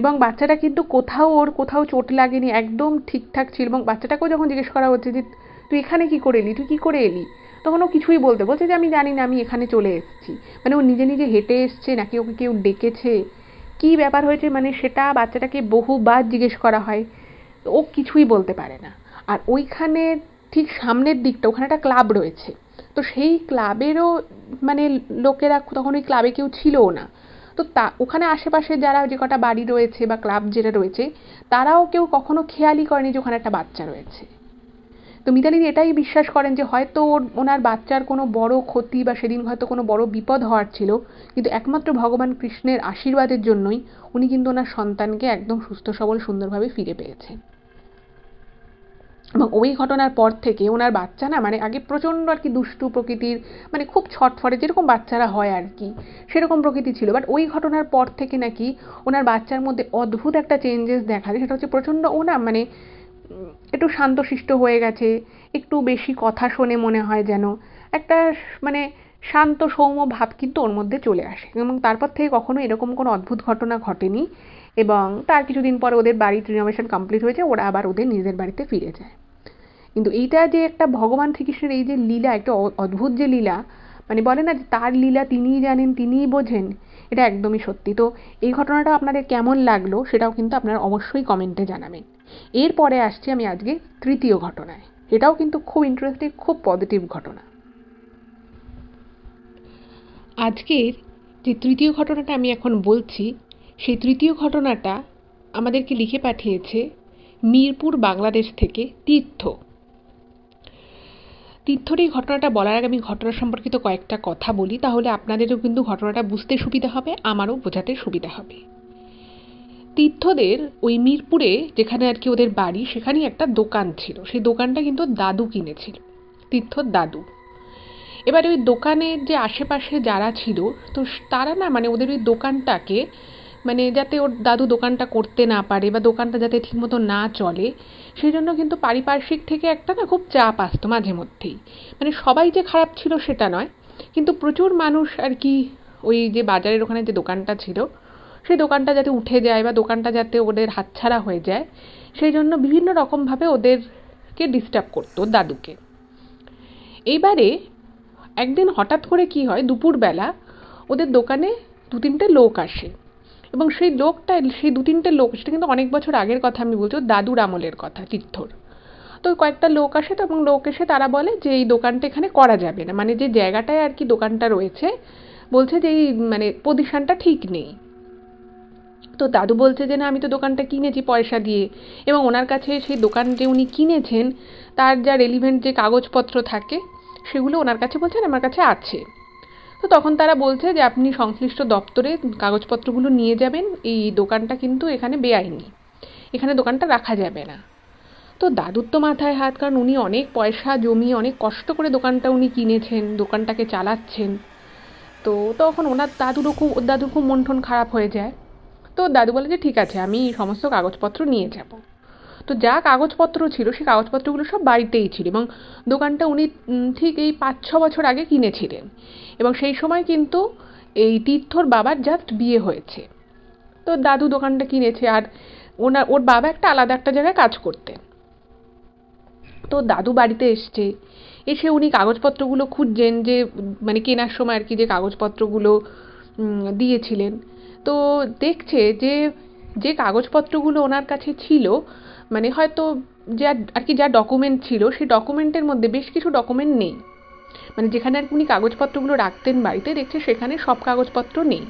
এবং বাচ্চাটা কিন্তু কোথাও ওর কোথাও চোট লাগেনি একদম ঠিকঠাক ছিল এবং বাচ্চাটাকেও যখন জিজ্ঞেস করা হচ্ছে যে তুই এখানে কি করে এলি তুই কী করে এলি তখন ও কিছুই বলতে বলছে যে আমি জানি না আমি এখানে চলে এসেছি মানে ও নিজে নিজে হেঁটে এসছে নাকি ওকে কেউ ডেকেছে কী ব্যাপার হয়েছে মানে সেটা বাচ্চাটাকে বহুবার জিজ্ঞেস করা হয় ও কিছুই বলতে পারে না আর ওইখানে ঠিক সামনের দিকটা ওখানে একটা ক্লাব রয়েছে তো সেই ক্লাবেরও মানে লোকেরা তখন ওই ক্লাবে কেউ ছিলও না তো তা ওখানে আশেপাশে যারা যে কটা বাড়ি রয়েছে বা ক্লাব যেটা রয়েছে তারাও কেউ কখনো খেয়ালই করেনি যে ওখানে একটা বাচ্চা রয়েছে তো মিতালি এটাই বিশ্বাস করেন যে হয়তো ওর ওনার বাচ্চার কোনো বড় ক্ষতি বা সেদিন হয়তো কোনো বড় বিপদ হওয়ার ছিল কিন্তু একমাত্র ভগবান কৃষ্ণের আশীর্বাদের জন্যই উনি কিন্তু ওনার সন্তানকে একদম সুস্থ সবল সুন্দরভাবে ফিরে পেয়েছেন এবং ওই ঘটনার পর থেকে ওনার বাচ্চা না মানে আগে প্রচণ্ড আর কি দুষ্টু প্রকৃতির মানে খুব ছটফটে যেরকম বাচ্চারা হয় আর কি সেরকম প্রকৃতি ছিল বাট ওই ঘটনার পর থেকে নাকি ওনার বাচ্চার মধ্যে অদ্ভুত একটা চেঞ্জেস দেখা যায় সেটা হচ্ছে প্রচণ্ড ও না মানে একটু শান্তশিষ্ট হয়ে গেছে একটু বেশি কথা শোনে মনে হয় যেন একটা মানে শান্ত সৌম্য ভাব কিন্তু ওর মধ্যে চলে আসে এবং তারপর থেকে কখনো এরকম কোনো অদ্ভুত ঘটনা ঘটেনি এবং তার কিছুদিন পর ওদের বাড়ি রিনোভেশন কমপ্লিট হয়েছে ওরা আবার ওদের নিজেদের বাড়িতে ফিরে যায় কিন্তু এইটা যে একটা ভগবান শ্রীকৃষ্ণের এই যে লীলা একটা অদ্ভুত যে লীলা মানে বলে না যে তার লীলা তিনিই জানেন তিনিই বোঝেন এটা একদমই সত্যি তো এই ঘটনাটা আপনাদের কেমন লাগলো সেটাও কিন্তু আপনারা অবশ্যই কমেন্টে জানাবেন এরপরে আসছি আমি আজকে তৃতীয় ঘটনায় এটাও কিন্তু খুব ইন্টারেস্টিং খুব পজিটিভ ঘটনা আজকের যে তৃতীয় ঘটনাটা আমি এখন বলছি সেই তৃতীয় ঘটনাটা আমাদেরকে লিখে পাঠিয়েছে মিরপুর বাংলাদেশ থেকে তীর্থ তীর্থর এই ঘটনাটা বলার আগে আমি ঘটনা সম্পর্কিত কয়েকটা কথা বলি তাহলে আপনাদেরও কিন্তু ঘটনাটা বুঝতে সুবিধা হবে আমারও বোঝাতে সুবিধা হবে তীর্থদের ওই মিরপুরে যেখানে আর কি ওদের বাড়ি সেখানেই একটা দোকান ছিল সেই দোকানটা কিন্তু দাদু কিনেছিল তীর্থর দাদু এবার ওই দোকানের যে আশেপাশে যারা ছিল তো তারা না মানে ওদের ওই দোকানটাকে মানে যাতে ওর দাদু দোকানটা করতে না পারে বা দোকানটা যাতে ঠিকমতো না চলে সেই জন্য কিন্তু পারিপার্শ্বিক থেকে একটা না খুব চাপ আসতো মাঝে মধ্যেই মানে সবাই যে খারাপ ছিল সেটা নয় কিন্তু প্রচুর মানুষ আর কি ওই যে বাজারের ওখানে যে দোকানটা ছিল সেই দোকানটা যাতে উঠে যায় বা দোকানটা যাতে ওদের হাতছাড়া হয়ে যায় সেই জন্য বিভিন্ন রকমভাবে ওদেরকে ডিস্টার্ব করতো দাদুকে এইবারে একদিন হঠাৎ করে কি হয় দুপুরবেলা ওদের দোকানে দু তিনটে লোক আসে এবং সেই লোকটা সেই দু তিনটে লোক সেটা কিন্তু অনেক বছর আগের কথা আমি বলছি দাদুর আমলের কথা তীর্থর তো কয়েকটা লোক আসে তো এবং লোক এসে তারা বলে যে এই দোকানটা এখানে করা যাবে না মানে যে জায়গাটায় আর কি দোকানটা রয়েছে বলছে যে এই মানে পজিশনটা ঠিক নেই তো দাদু বলছে যে না আমি তো দোকানটা কিনেছি পয়সা দিয়ে এবং ওনার কাছে সেই দোকান যে উনি কিনেছেন তার যা রেলিভেন্ট যে কাগজপত্র থাকে সেগুলো ওনার কাছে বলছেন আমার কাছে আছে তো তখন তারা বলছে যে আপনি সংশ্লিষ্ট দপ্তরে কাগজপত্রগুলো নিয়ে যাবেন এই দোকানটা কিন্তু এখানে বেআইনি এখানে দোকানটা রাখা যাবে না তো দাদুর তো মাথায় হাত কারণ উনি অনেক পয়সা জমিয়ে অনেক কষ্ট করে দোকানটা উনি কিনেছেন দোকানটাকে চালাচ্ছেন তো তখন ওনার দাদুরও খুব দাদুর খুব মন ঠন খারাপ হয়ে যায় তো দাদু বলে যে ঠিক আছে আমি সমস্ত কাগজপত্র নিয়ে যাব তো যা কাগজপত্র ছিল সেই কাগজপত্রগুলো সব বাড়িতেই ছিল এবং দোকানটা উনি ঠিক এই পাঁচ ছ বছর আগে কিনেছিলেন এবং সেই সময় কিন্তু এই তীর্থর বাবার জাস্ট বিয়ে হয়েছে তো দাদু দোকানটা কিনেছে আর ওনার ওর বাবা একটা আলাদা একটা জায়গায় কাজ করতেন তো দাদু বাড়িতে এসছে এসে উনি কাগজপত্রগুলো খুঁজছেন যে মানে কেনার সময় আর কি যে কাগজপত্রগুলো দিয়েছিলেন তো দেখছে যে যে কাগজপত্রগুলো ওনার কাছে ছিল মানে হয়তো যা আর কি যা ডকুমেন্ট ছিল সেই ডকুমেন্টের মধ্যে বেশ কিছু ডকুমেন্ট নেই মানে যেখানে আর উনি কাগজপত্রগুলো রাখতেন বাড়িতে দেখছে সেখানে সব কাগজপত্র নেই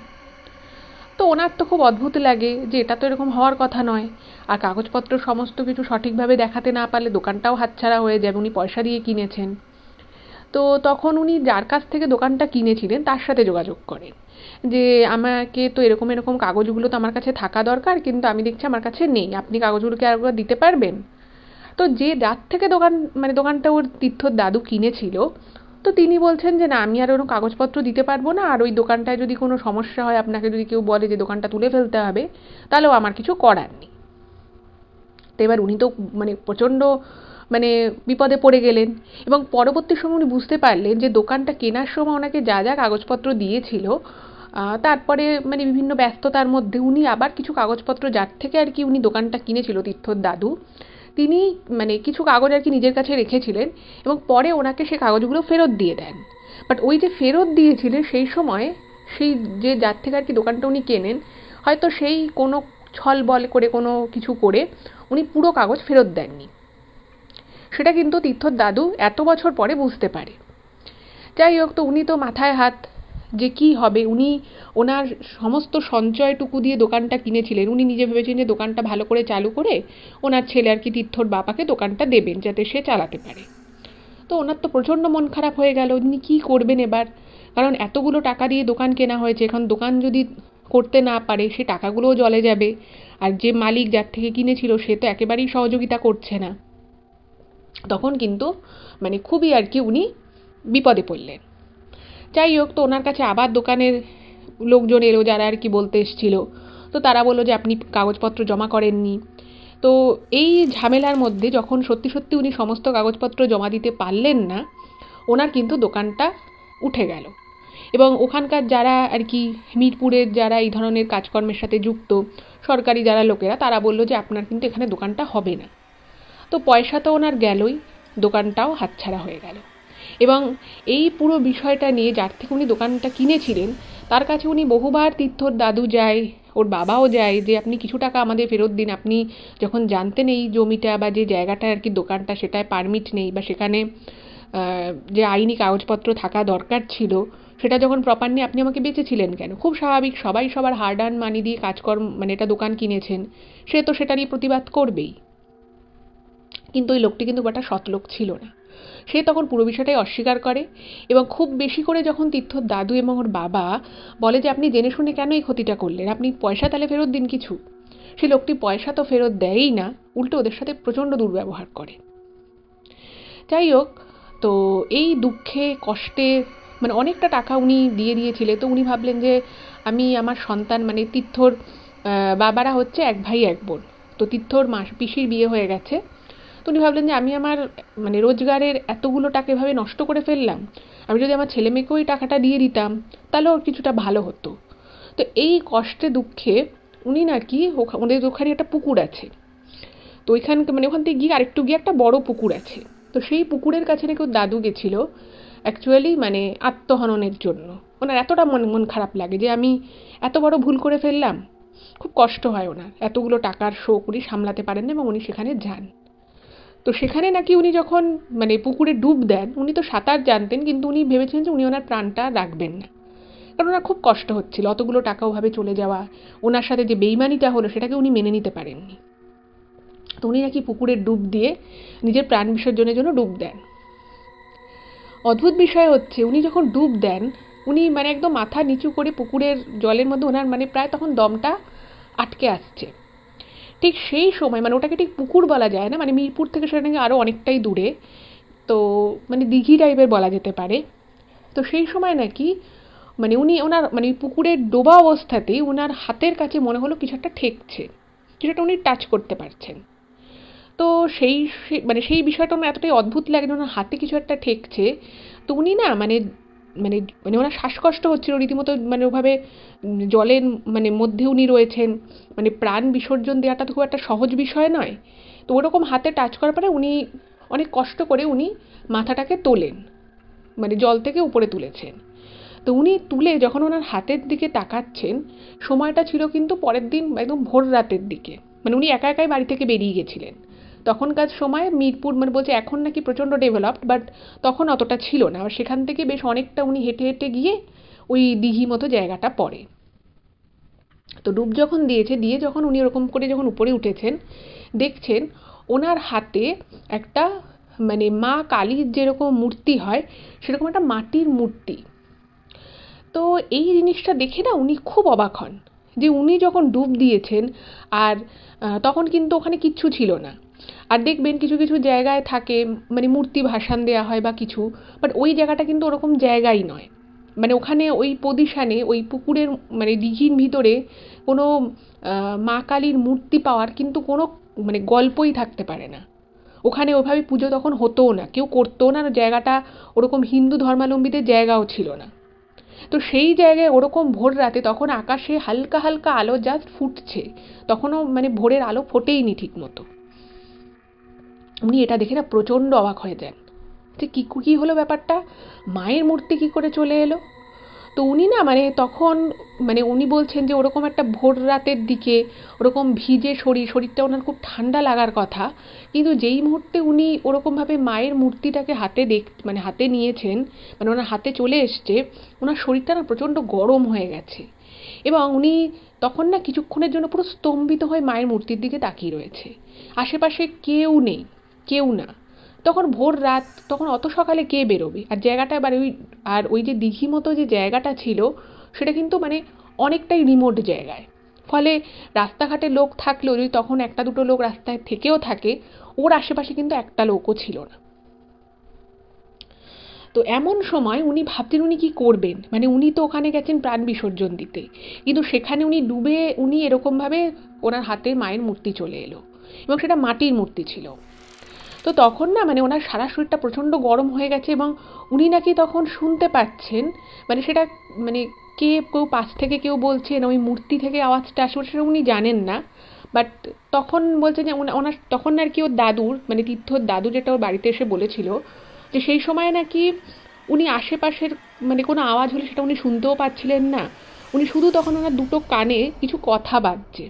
তো ওনার তো খুব অদ্ভুত লাগে যে এটা তো এরকম হওয়ার কথা নয় আর কাগজপত্র সমস্ত কিছু সঠিকভাবে দেখাতে না পারলে দোকানটাও হাতছাড়া হয়ে যাবে উনি পয়সা দিয়ে কিনেছেন তো তখন উনি যার কাছ থেকে দোকানটা কিনেছিলেন তার সাথে যোগাযোগ করেন যে আমাকে তো এরকম এরকম কাগজগুলো তো আমার কাছে থাকা দরকার কিন্তু আমি দেখছি আমার কাছে নেই আপনি কাগজগুলোকে আর দিতে পারবেন তো যে যার থেকে দোকান মানে দোকানটা ওর তীর্থর দাদু কিনেছিল তো তিনি বলছেন যে না আমি আর ওরকম কাগজপত্র দিতে পারবো না আর ওই দোকানটায় যদি কোনো সমস্যা হয় আপনাকে যদি কেউ বলে যে দোকানটা তুলে ফেলতে হবে তাহলেও আমার কিছু করার নেই তো এবার উনি তো মানে প্রচণ্ড মানে বিপদে পড়ে গেলেন এবং পরবর্তী সময় উনি বুঝতে পারলেন যে দোকানটা কেনার সময় ওনাকে যা যা কাগজপত্র দিয়েছিল তারপরে মানে বিভিন্ন ব্যস্ততার মধ্যে উনি আবার কিছু কাগজপত্র যার থেকে আর কি উনি দোকানটা কিনেছিল তীর্থর দাদু তিনি মানে কিছু কাগজ আর কি নিজের কাছে রেখেছিলেন এবং পরে ওনাকে সে কাগজগুলো ফেরত দিয়ে দেন বাট ওই যে ফেরত দিয়েছিলেন সেই সময় সেই যে যার থেকে আর কি দোকানটা উনি কেনেন হয়তো সেই কোনো ছল বল করে কোনো কিছু করে উনি পুরো কাগজ ফেরত দেননি সেটা কিন্তু তীর্থর দাদু এত বছর পরে বুঝতে পারে যাই হোক তো উনি তো মাথায় হাত যে কি হবে উনি ওনার সমস্ত সঞ্চয়টুকু দিয়ে দোকানটা কিনেছিলেন উনি নিজে ভেবেছেন যে দোকানটা ভালো করে চালু করে ওনার ছেলে আর কি তীর্থর বাবাকে দোকানটা দেবেন যাতে সে চালাতে পারে তো ওনার তো প্রচণ্ড মন খারাপ হয়ে গেল উনি কী করবেন এবার কারণ এতগুলো টাকা দিয়ে দোকান কেনা হয়েছে এখন দোকান যদি করতে না পারে সে টাকাগুলোও জলে যাবে আর যে মালিক যার থেকে কিনেছিল সে তো একেবারেই সহযোগিতা করছে না তখন কিন্তু মানে খুবই আর কি উনি বিপদে পড়লেন যাই হোক তো ওনার কাছে আবার দোকানের লোকজন এলো যারা আর কি বলতে এসেছিল তো তারা বললো যে আপনি কাগজপত্র জমা করেননি তো এই ঝামেলার মধ্যে যখন সত্যি সত্যি উনি সমস্ত কাগজপত্র জমা দিতে পারলেন না ওনার কিন্তু দোকানটা উঠে গেল এবং ওখানকার যারা আর কি মিরপুরের যারা এই ধরনের কাজকর্মের সাথে যুক্ত সরকারি যারা লোকেরা তারা বললো যে আপনার কিন্তু এখানে দোকানটা হবে না তো পয়সা তো ওনার গেলই দোকানটাও হাতছাড়া হয়ে গেল এবং এই পুরো বিষয়টা নিয়ে যার থেকে উনি দোকানটা কিনেছিলেন তার কাছে উনি বহুবার তীর্থর দাদু যায় ওর বাবাও যায় যে আপনি কিছু টাকা আমাদের ফেরত দিন আপনি যখন জানতেন এই জমিটা বা যে জায়গাটা আর কি দোকানটা সেটায় পারমিট নেই বা সেখানে যে আইনি কাগজপত্র থাকা দরকার ছিল সেটা যখন প্রপার নিয়ে আপনি আমাকে বেঁচেছিলেন কেন খুব স্বাভাবিক সবাই সবার হার্ড আর্ন মানি দিয়ে কাজকর্ম মানে এটা দোকান কিনেছেন সে তো সেটা নিয়ে প্রতিবাদ করবেই কিন্তু ওই লোকটি কিন্তু বাটা সৎ লোক ছিল না সে তখন পুরো বিষয়টাই অস্বীকার করে এবং খুব বেশি করে যখন তীর্থর দাদু এবং ওর বাবা বলে যে আপনি জেনে শুনে কেন এই ক্ষতিটা করলেন আপনি পয়সা তাহলে ফেরত দিন কিছু সে লোকটি পয়সা তো ফেরত দেয়ই না উল্টো ওদের সাথে প্রচণ্ড দুর্ব্যবহার করে যাই হোক তো এই দুঃখে কষ্টে মানে অনেকটা টাকা উনি দিয়ে দিয়েছিলেন তো উনি ভাবলেন যে আমি আমার সন্তান মানে তীর্থর বাবারা হচ্ছে এক ভাই এক বোন তো তীর্থর মাস পিসির বিয়ে হয়ে গেছে তো উনি ভাবলেন যে আমি আমার মানে রোজগারের এতগুলো টাকা এভাবে নষ্ট করে ফেললাম আমি যদি আমার ছেলে মেয়েকেও এই টাকাটা দিয়ে দিতাম তাহলে ওর কিছুটা ভালো হতো তো এই কষ্টে দুঃখে উনি নাকি ওদের ওখানে একটা পুকুর আছে তো ওইখান মানে ওখান থেকে গিয়ে আরেকটু গিয়ে একটা বড় পুকুর আছে তো সেই পুকুরের কাছে নাকি ওর দাদু গেছিল অ্যাকচুয়ালি মানে আত্মহননের জন্য ওনার এতটা মন মন খারাপ লাগে যে আমি এত বড় ভুল করে ফেললাম খুব কষ্ট হয় ওনার এতগুলো টাকার শোক উনি সামলাতে পারেন না এবং উনি সেখানে যান তো সেখানে নাকি উনি যখন মানে পুকুরে ডুব দেন উনি তো সাঁতার জানতেন কিন্তু উনি ভেবেছিলেন যে উনি ওনার প্রাণটা রাখবেন না কারণ ওনার খুব কষ্ট হচ্ছিল অতগুলো টাকা ওভাবে চলে যাওয়া ওনার সাথে যে বেইমানিটা হলো সেটাকে উনি মেনে নিতে পারেননি তো উনি নাকি পুকুরে ডুব দিয়ে নিজের প্রাণ বিসর্জনের জন্য ডুব দেন অদ্ভুত বিষয় হচ্ছে উনি যখন ডুব দেন উনি মানে একদম মাথা নিচু করে পুকুরের জলের মধ্যে ওনার মানে প্রায় তখন দমটা আটকে আসছে ঠিক সেই সময় মানে ওটাকে ঠিক পুকুর বলা যায় না মানে মিরপুর থেকে সেটা নাকি আরও অনেকটাই দূরে তো মানে দিঘি টাইপের বলা যেতে পারে তো সেই সময় নাকি মানে উনি ওনার মানে পুকুরের ডোবা অবস্থাতেই ওনার হাতের কাছে মনে হলো কিছু একটা ঠেকছে একটা উনি টাচ করতে পারছেন তো সেই মানে সেই বিষয়টা ওনার এতটাই অদ্ভুত লাগে ওনার হাতে কিছু একটা ঠেকছে তো উনি না মানে মানে মানে ওনার শ্বাসকষ্ট হচ্ছিল রীতিমতো মানে ওভাবে জলের মানে মধ্যে উনি রয়েছেন মানে প্রাণ বিসর্জন দেওয়াটা তো খুব একটা সহজ বিষয় নয় তো ওরকম হাতে টাচ করার পরে উনি অনেক কষ্ট করে উনি মাথাটাকে তোলেন মানে জল থেকে উপরে তুলেছেন তো উনি তুলে যখন ওনার হাতের দিকে তাকাচ্ছেন সময়টা ছিল কিন্তু পরের দিন একদম ভোর রাতের দিকে মানে উনি একা একাই বাড়ি থেকে বেরিয়ে গেছিলেন তখনকার সময়ে মিরপুর মানে বলছে এখন নাকি প্রচণ্ড ডেভেলপড বাট তখন অতটা ছিল না আর সেখান থেকে বেশ অনেকটা উনি হেঁটে হেঁটে গিয়ে ওই দিঘি মতো জায়গাটা পড়ে তো ডুব যখন দিয়েছে দিয়ে যখন উনি ওরকম করে যখন উপরে উঠেছেন দেখছেন ওনার হাতে একটা মানে মা কালীর যেরকম মূর্তি হয় সেরকম একটা মাটির মূর্তি তো এই জিনিসটা দেখে না উনি খুব অবাক হন যে উনি যখন ডুব দিয়েছেন আর তখন কিন্তু ওখানে কিচ্ছু ছিল না আর দেখবেন কিছু কিছু জায়গায় থাকে মানে মূর্তি ভাসান দেওয়া হয় বা কিছু বাট ওই জায়গাটা কিন্তু ওরকম জায়গাই নয় মানে ওখানে ওই পজিশানে ওই পুকুরের মানে দিঘির ভিতরে কোনো মা কালীর মূর্তি পাওয়ার কিন্তু কোনো মানে গল্পই থাকতে পারে না ওখানে ওভাবে পুজো তখন হতোও না কেউ করতোও না জায়গাটা ওরকম হিন্দু ধর্মালম্বীদের জায়গাও ছিল না তো সেই জায়গায় ওরকম ভোর রাতে তখন আকাশে হালকা হালকা আলো জাস্ট ফুটছে তখনও মানে ভোরের আলো ফোটেইনি ঠিক মতো উনি এটা দেখে না প্রচণ্ড অবাক হয়ে যান যে কী কী হলো ব্যাপারটা মায়ের মূর্তি কী করে চলে এলো তো উনি না মানে তখন মানে উনি বলছেন যে ওরকম একটা ভোর রাতের দিকে ওরকম ভিজে শরীর শরীরটা ওনার খুব ঠান্ডা লাগার কথা কিন্তু যেই মুহূর্তে উনি ওরকমভাবে মায়ের মূর্তিটাকে হাতে দেখ মানে হাতে নিয়েছেন মানে ওনার হাতে চলে এসছে ওনার শরীরটা না প্রচণ্ড গরম হয়ে গেছে এবং উনি তখন না কিছুক্ষণের জন্য পুরো স্তম্ভিত হয়ে মায়ের মূর্তির দিকে তাকিয়ে রয়েছে আশেপাশে কেউ নেই কেউ না তখন ভোর রাত তখন অত সকালে কে বেরোবে আর জায়গাটা এবার ওই আর ওই যে দিঘি মতো যে জায়গাটা ছিল সেটা কিন্তু মানে অনেকটাই রিমোট জায়গায় ফলে রাস্তাঘাটে লোক থাকলেও যদি তখন একটা দুটো লোক রাস্তায় থেকেও থাকে ওর আশেপাশে কিন্তু একটা লোকও ছিল না তো এমন সময় উনি ভাবতেন উনি কি করবেন মানে উনি তো ওখানে গেছেন প্রাণ বিসর্জন দিতে কিন্তু সেখানে উনি ডুবে উনি এরকমভাবে ওনার হাতে মায়ের মূর্তি চলে এলো এবং সেটা মাটির মূর্তি ছিল তো তখন না মানে ওনার সারা শরীরটা প্রচণ্ড গরম হয়ে গেছে এবং উনি নাকি তখন শুনতে পাচ্ছেন মানে সেটা মানে কে কেউ পাশ থেকে কেউ বলছেন ওই মূর্তি থেকে আওয়াজটা আসবে সেটা উনি জানেন না বাট তখন বলছে যে ওনার তখন আর কি ওর দাদুর মানে তীর্থর দাদু যেটা ওর বাড়িতে এসে বলেছিল যে সেই সময় নাকি উনি আশেপাশের মানে কোনো আওয়াজ হলে সেটা উনি শুনতেও পাচ্ছিলেন না উনি শুধু তখন ওনার দুটো কানে কিছু কথা বাজছে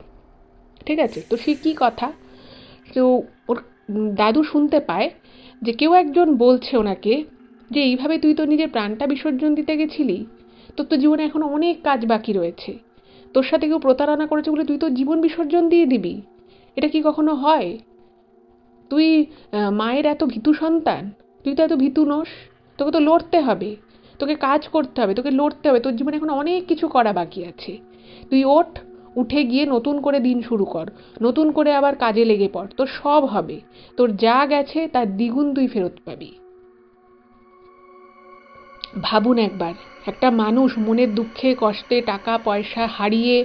ঠিক আছে তো সে কী কথা তো দাদু শুনতে পায় যে কেউ একজন বলছে ওনাকে যে এইভাবে তুই তো নিজের প্রাণটা বিসর্জন দিতে গেছিলি তোর তো জীবনে এখন অনেক কাজ বাকি রয়েছে তোর সাথে কেউ প্রতারণা করেছে বলে তুই তো জীবন বিসর্জন দিয়ে দিবি এটা কি কখনো হয় তুই মায়ের এত ভীতু সন্তান তুই তো এত ভীতু নোস তোকে তো লড়তে হবে তোকে কাজ করতে হবে তোকে লড়তে হবে তোর জীবনে এখন অনেক কিছু করা বাকি আছে তুই ওঠ উঠে গিয়ে নতুন করে দিন শুরু কর নতুন করে আবার কাজে লেগে পড় তোর সব হবে তোর যা গেছে তার দ্বিগুণ তুই ফেরত পাবি ভাবুন একবার একটা মানুষ মনের দুঃখে কষ্টে টাকা পয়সা হারিয়ে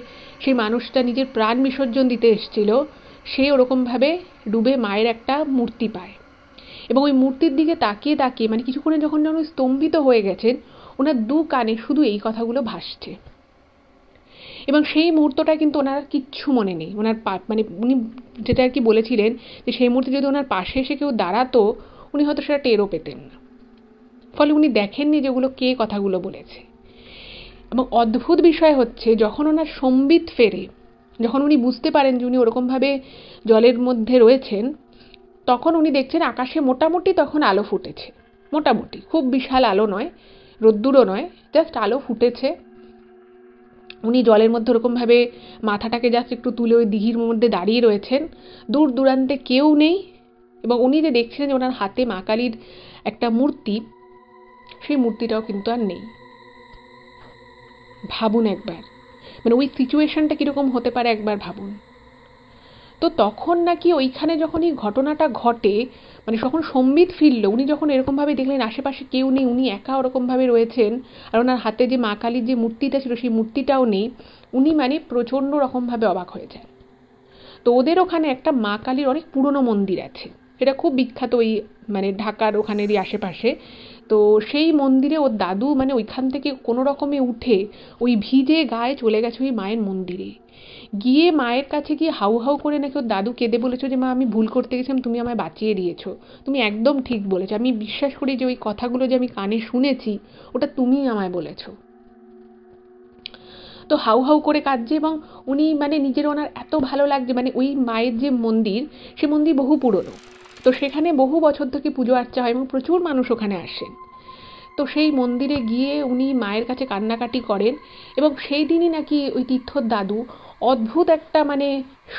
সেই মানুষটা নিজের প্রাণ বিসর্জন দিতে এসছিল সে ওরকমভাবে ডুবে মায়ের একটা মূর্তি পায় এবং ওই মূর্তির দিকে তাকিয়ে তাকিয়ে মানে কিছুক্ষণে যখন যেন স্তম্ভিত হয়ে গেছেন ওনার দু কানে শুধু এই কথাগুলো ভাসছে এবং সেই মুহূর্তটা কিন্তু ওনার কিচ্ছু মনে নেই ওনার মানে উনি যেটা আর কি বলেছিলেন যে সেই মুহূর্তে যদি ওনার পাশে এসে কেউ দাঁড়াতো উনি হয়তো সেটা টেরও পেতেন না ফলে উনি দেখেননি যে ওগুলো কে কথাগুলো বলেছে এবং অদ্ভুত বিষয় হচ্ছে যখন ওনার সম্বিত ফেরে যখন উনি বুঝতে পারেন যে উনি ওরকমভাবে জলের মধ্যে রয়েছেন তখন উনি দেখছেন আকাশে মোটামুটি তখন আলো ফুটেছে মোটামুটি খুব বিশাল আলো নয় রোদ্দুরও নয় জাস্ট আলো ফুটেছে উনি জলের মধ্যে ওরকমভাবে মাথাটাকে জাস্ট একটু তুলে ওই দিঘির মধ্যে দাঁড়িয়ে রয়েছেন দূর দূরান্তে কেউ নেই এবং উনি যে দেখছিলেন যে ওনার হাতে মা কালীর একটা মূর্তি সেই মূর্তিটাও কিন্তু আর নেই ভাবুন একবার মানে ওই সিচুয়েশনটা কীরকম হতে পারে একবার ভাবুন তো তখন নাকি ওইখানে যখন এই ঘটনাটা ঘটে মানে যখন সম্বিত ফিরল উনি যখন এরকমভাবে দেখলেন আশেপাশে কেউ নেই উনি একা ওরকমভাবে রয়েছেন আর ওনার হাতে যে মা কালীর যে মূর্তিটা ছিল সেই মূর্তিটাও নেই উনি মানে প্রচণ্ড রকমভাবে অবাক হয়ে যায় তো ওদের ওখানে একটা মা কালীর অনেক পুরনো মন্দির আছে সেটা খুব বিখ্যাত ওই মানে ঢাকার ওখানেরই আশেপাশে তো সেই মন্দিরে ওর দাদু মানে ওইখান থেকে কোনো রকমে উঠে ওই ভিজে গায়ে চলে গেছে ওই মায়ের মন্দিরে গিয়ে মায়ের কাছে গিয়ে হাউ হাউ করে নাকি ওর দাদু কেঁদে বলেছো যে মা আমি ভুল করতে গেছিলাম তুমি আমায় বাঁচিয়ে দিয়েছো তুমি একদম ঠিক বলেছো আমি বিশ্বাস করি যে ওই কথাগুলো যে আমি কানে শুনেছি ওটা তুমিই আমায় বলেছো তো হাউ হাউ করে কাঁদছে এবং উনি মানে নিজের ওনার এত ভালো লাগছে মানে ওই মায়ের যে মন্দির সে মন্দির বহু পুরনো তো সেখানে বহু বছর থেকে পুজো আর্চা হয় এবং প্রচুর মানুষ ওখানে আসেন তো সেই মন্দিরে গিয়ে উনি মায়ের কাছে কান্নাকাটি করেন এবং সেই দিনই নাকি ওই তীর্থর দাদু অদ্ভুত একটা মানে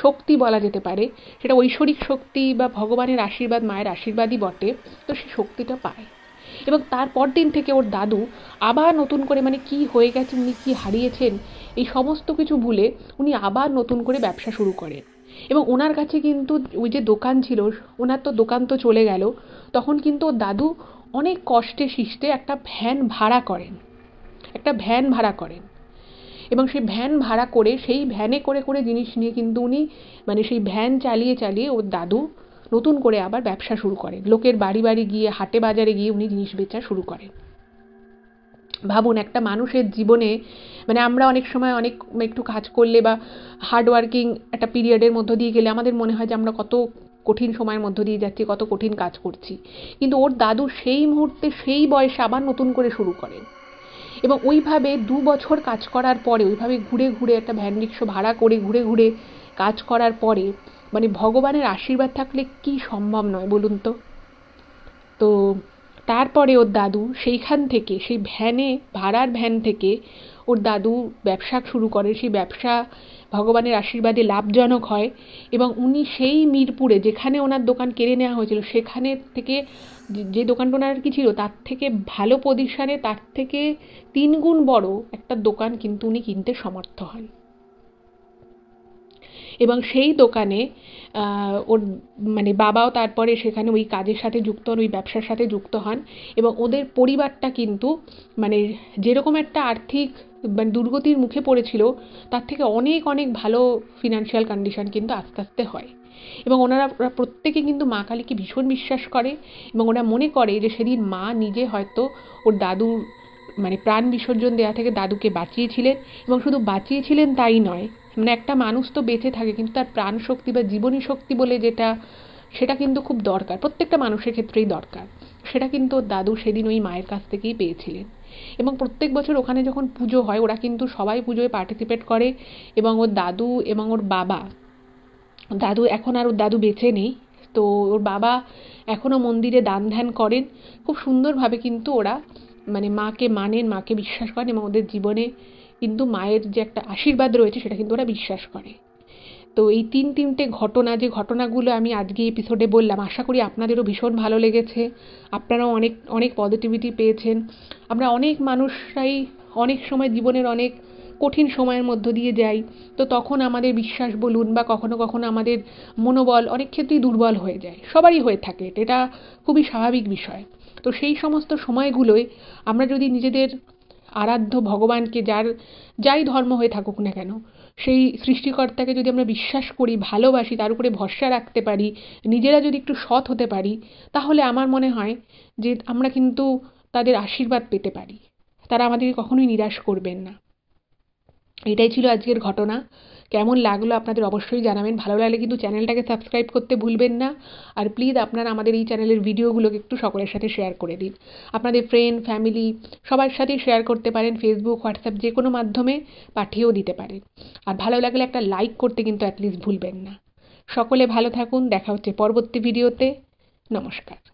শক্তি বলা যেতে পারে সেটা ঐশ্বরিক শক্তি বা ভগবানের আশীর্বাদ মায়ের আশীর্বাদই বটে তো সে শক্তিটা পায় এবং তারপর দিন থেকে ওর দাদু আবার নতুন করে মানে কি হয়ে গেছে উনি কী হারিয়েছেন এই সমস্ত কিছু ভুলে উনি আবার নতুন করে ব্যবসা শুরু করেন এবং ওনার কাছে কিন্তু ওই যে দোকান ছিল ওনার তো দোকান তো চলে গেল তখন কিন্তু ওর দাদু অনেক কষ্টে শিষ্টে একটা ভ্যান ভাড়া করেন একটা ভ্যান ভাড়া করেন এবং সেই ভ্যান ভাড়া করে সেই ভ্যানে করে করে জিনিস নিয়ে কিন্তু উনি মানে সেই ভ্যান চালিয়ে চালিয়ে ওর দাদু নতুন করে আবার ব্যবসা শুরু করেন লোকের বাড়ি বাড়ি গিয়ে হাটে বাজারে গিয়ে উনি জিনিস বেচা শুরু করেন ভাবুন একটা মানুষের জীবনে মানে আমরা অনেক সময় অনেক একটু কাজ করলে বা হার্ডওয়ার্কিং একটা পিরিয়ডের মধ্য দিয়ে গেলে আমাদের মনে হয় যে আমরা কত কঠিন সময়ের মধ্য দিয়ে যাচ্ছি কত কঠিন কাজ করছি কিন্তু ওর দাদু সেই মুহূর্তে সেই বয়সে আবার নতুন করে শুরু করেন এবং ওইভাবে দু বছর কাজ করার পরে ওইভাবে ঘুরে ঘুরে একটা ভ্যান রিক্সা ভাড়া করে ঘুরে ঘুরে কাজ করার পরে মানে ভগবানের আশীর্বাদ থাকলে কি সম্ভব নয় বলুন তো তো তারপরে ওর দাদু সেইখান থেকে সেই ভ্যানে ভাড়ার ভ্যান থেকে ওর দাদু ব্যবসা শুরু করে সেই ব্যবসা ভগবানের আশীর্বাদে লাভজনক হয় এবং উনি সেই মিরপুরে যেখানে ওনার দোকান কেড়ে নেওয়া হয়েছিল সেখানে থেকে যে দোকানটা ওনার কি ছিল তার থেকে ভালো পজিশানে তার থেকে তিনগুণ বড় একটা দোকান কিন্তু উনি কিনতে সমর্থ হন এবং সেই দোকানে ওর মানে বাবাও তারপরে সেখানে ওই কাজের সাথে যুক্ত হন ওই ব্যবসার সাথে যুক্ত হন এবং ওদের পরিবারটা কিন্তু মানে যেরকম একটা আর্থিক মানে দুর্গতির মুখে পড়েছিল তার থেকে অনেক অনেক ভালো ফিনান্সিয়াল কন্ডিশান কিন্তু আস্তে আস্তে হয় এবং ওনারা প্রত্যেকে কিন্তু মা কালীকে ভীষণ বিশ্বাস করে এবং ওরা মনে করে যে সেদিন মা নিজে হয়তো ওর দাদুর মানে প্রাণ বিসর্জন দেওয়া থেকে দাদুকে বাঁচিয়েছিলেন এবং শুধু বাঁচিয়েছিলেন তাই নয় মানে একটা মানুষ তো বেঁচে থাকে কিন্তু তার প্রাণ শক্তি বা জীবনী শক্তি বলে যেটা সেটা কিন্তু খুব দরকার প্রত্যেকটা মানুষের ক্ষেত্রেই দরকার সেটা কিন্তু দাদু সেদিন ওই মায়ের কাছ থেকেই পেয়েছিলেন এবং প্রত্যেক বছর ওখানে যখন পুজো হয় ওরা কিন্তু সবাই পুজোয় পার্টিসিপেট করে এবং ওর দাদু এবং ওর বাবা দাদু এখন আর ওর দাদু বেঁচে নেই তো ওর বাবা এখনও মন্দিরে দান ধ্যান করেন খুব সুন্দরভাবে কিন্তু ওরা মানে মাকে মানেন মাকে বিশ্বাস করেন এবং ওদের জীবনে কিন্তু মায়ের যে একটা আশীর্বাদ রয়েছে সেটা কিন্তু ওরা বিশ্বাস করে তো এই তিন তিনটে ঘটনা যে ঘটনাগুলো আমি আজকে এপিসোডে বললাম আশা করি আপনাদেরও ভীষণ ভালো লেগেছে আপনারাও অনেক অনেক পজিটিভিটি পেয়েছেন আমরা অনেক মানুষরাই অনেক সময় জীবনের অনেক কঠিন সময়ের মধ্য দিয়ে যাই তো তখন আমাদের বিশ্বাস বলুন বা কখনো কখনো আমাদের মনোবল অনেক ক্ষেত্রেই দুর্বল হয়ে যায় সবারই হয়ে থাকে এটা খুবই স্বাভাবিক বিষয় তো সেই সমস্ত সময়গুলোয় আমরা যদি নিজেদের আরাধ্য ভগবানকে যার যাই ধর্ম হয়ে থাকুক না কেন সেই সৃষ্টিকর্তাকে যদি আমরা বিশ্বাস করি ভালোবাসি তার উপরে ভরসা রাখতে পারি নিজেরা যদি একটু সৎ হতে পারি তাহলে আমার মনে হয় যে আমরা কিন্তু তাদের আশীর্বাদ পেতে পারি তারা আমাদেরকে কখনোই নিরাশ করবেন না এটাই ছিল আজকের ঘটনা কেমন লাগলো আপনাদের অবশ্যই জানাবেন ভালো লাগলে কিন্তু চ্যানেলটাকে সাবস্ক্রাইব করতে ভুলবেন না আর প্লিজ আপনারা আমাদের এই চ্যানেলের ভিডিওগুলোকে একটু সকলের সাথে শেয়ার করে দিন আপনাদের ফ্রেন্ড ফ্যামিলি সবার সাথে শেয়ার করতে পারেন ফেসবুক হোয়াটসঅ্যাপ যে কোনো মাধ্যমে পাঠিয়েও দিতে পারেন আর ভালো লাগলে একটা লাইক করতে কিন্তু অ্যাটলিস্ট ভুলবেন না সকলে ভালো থাকুন দেখা হচ্ছে পরবর্তী ভিডিওতে নমস্কার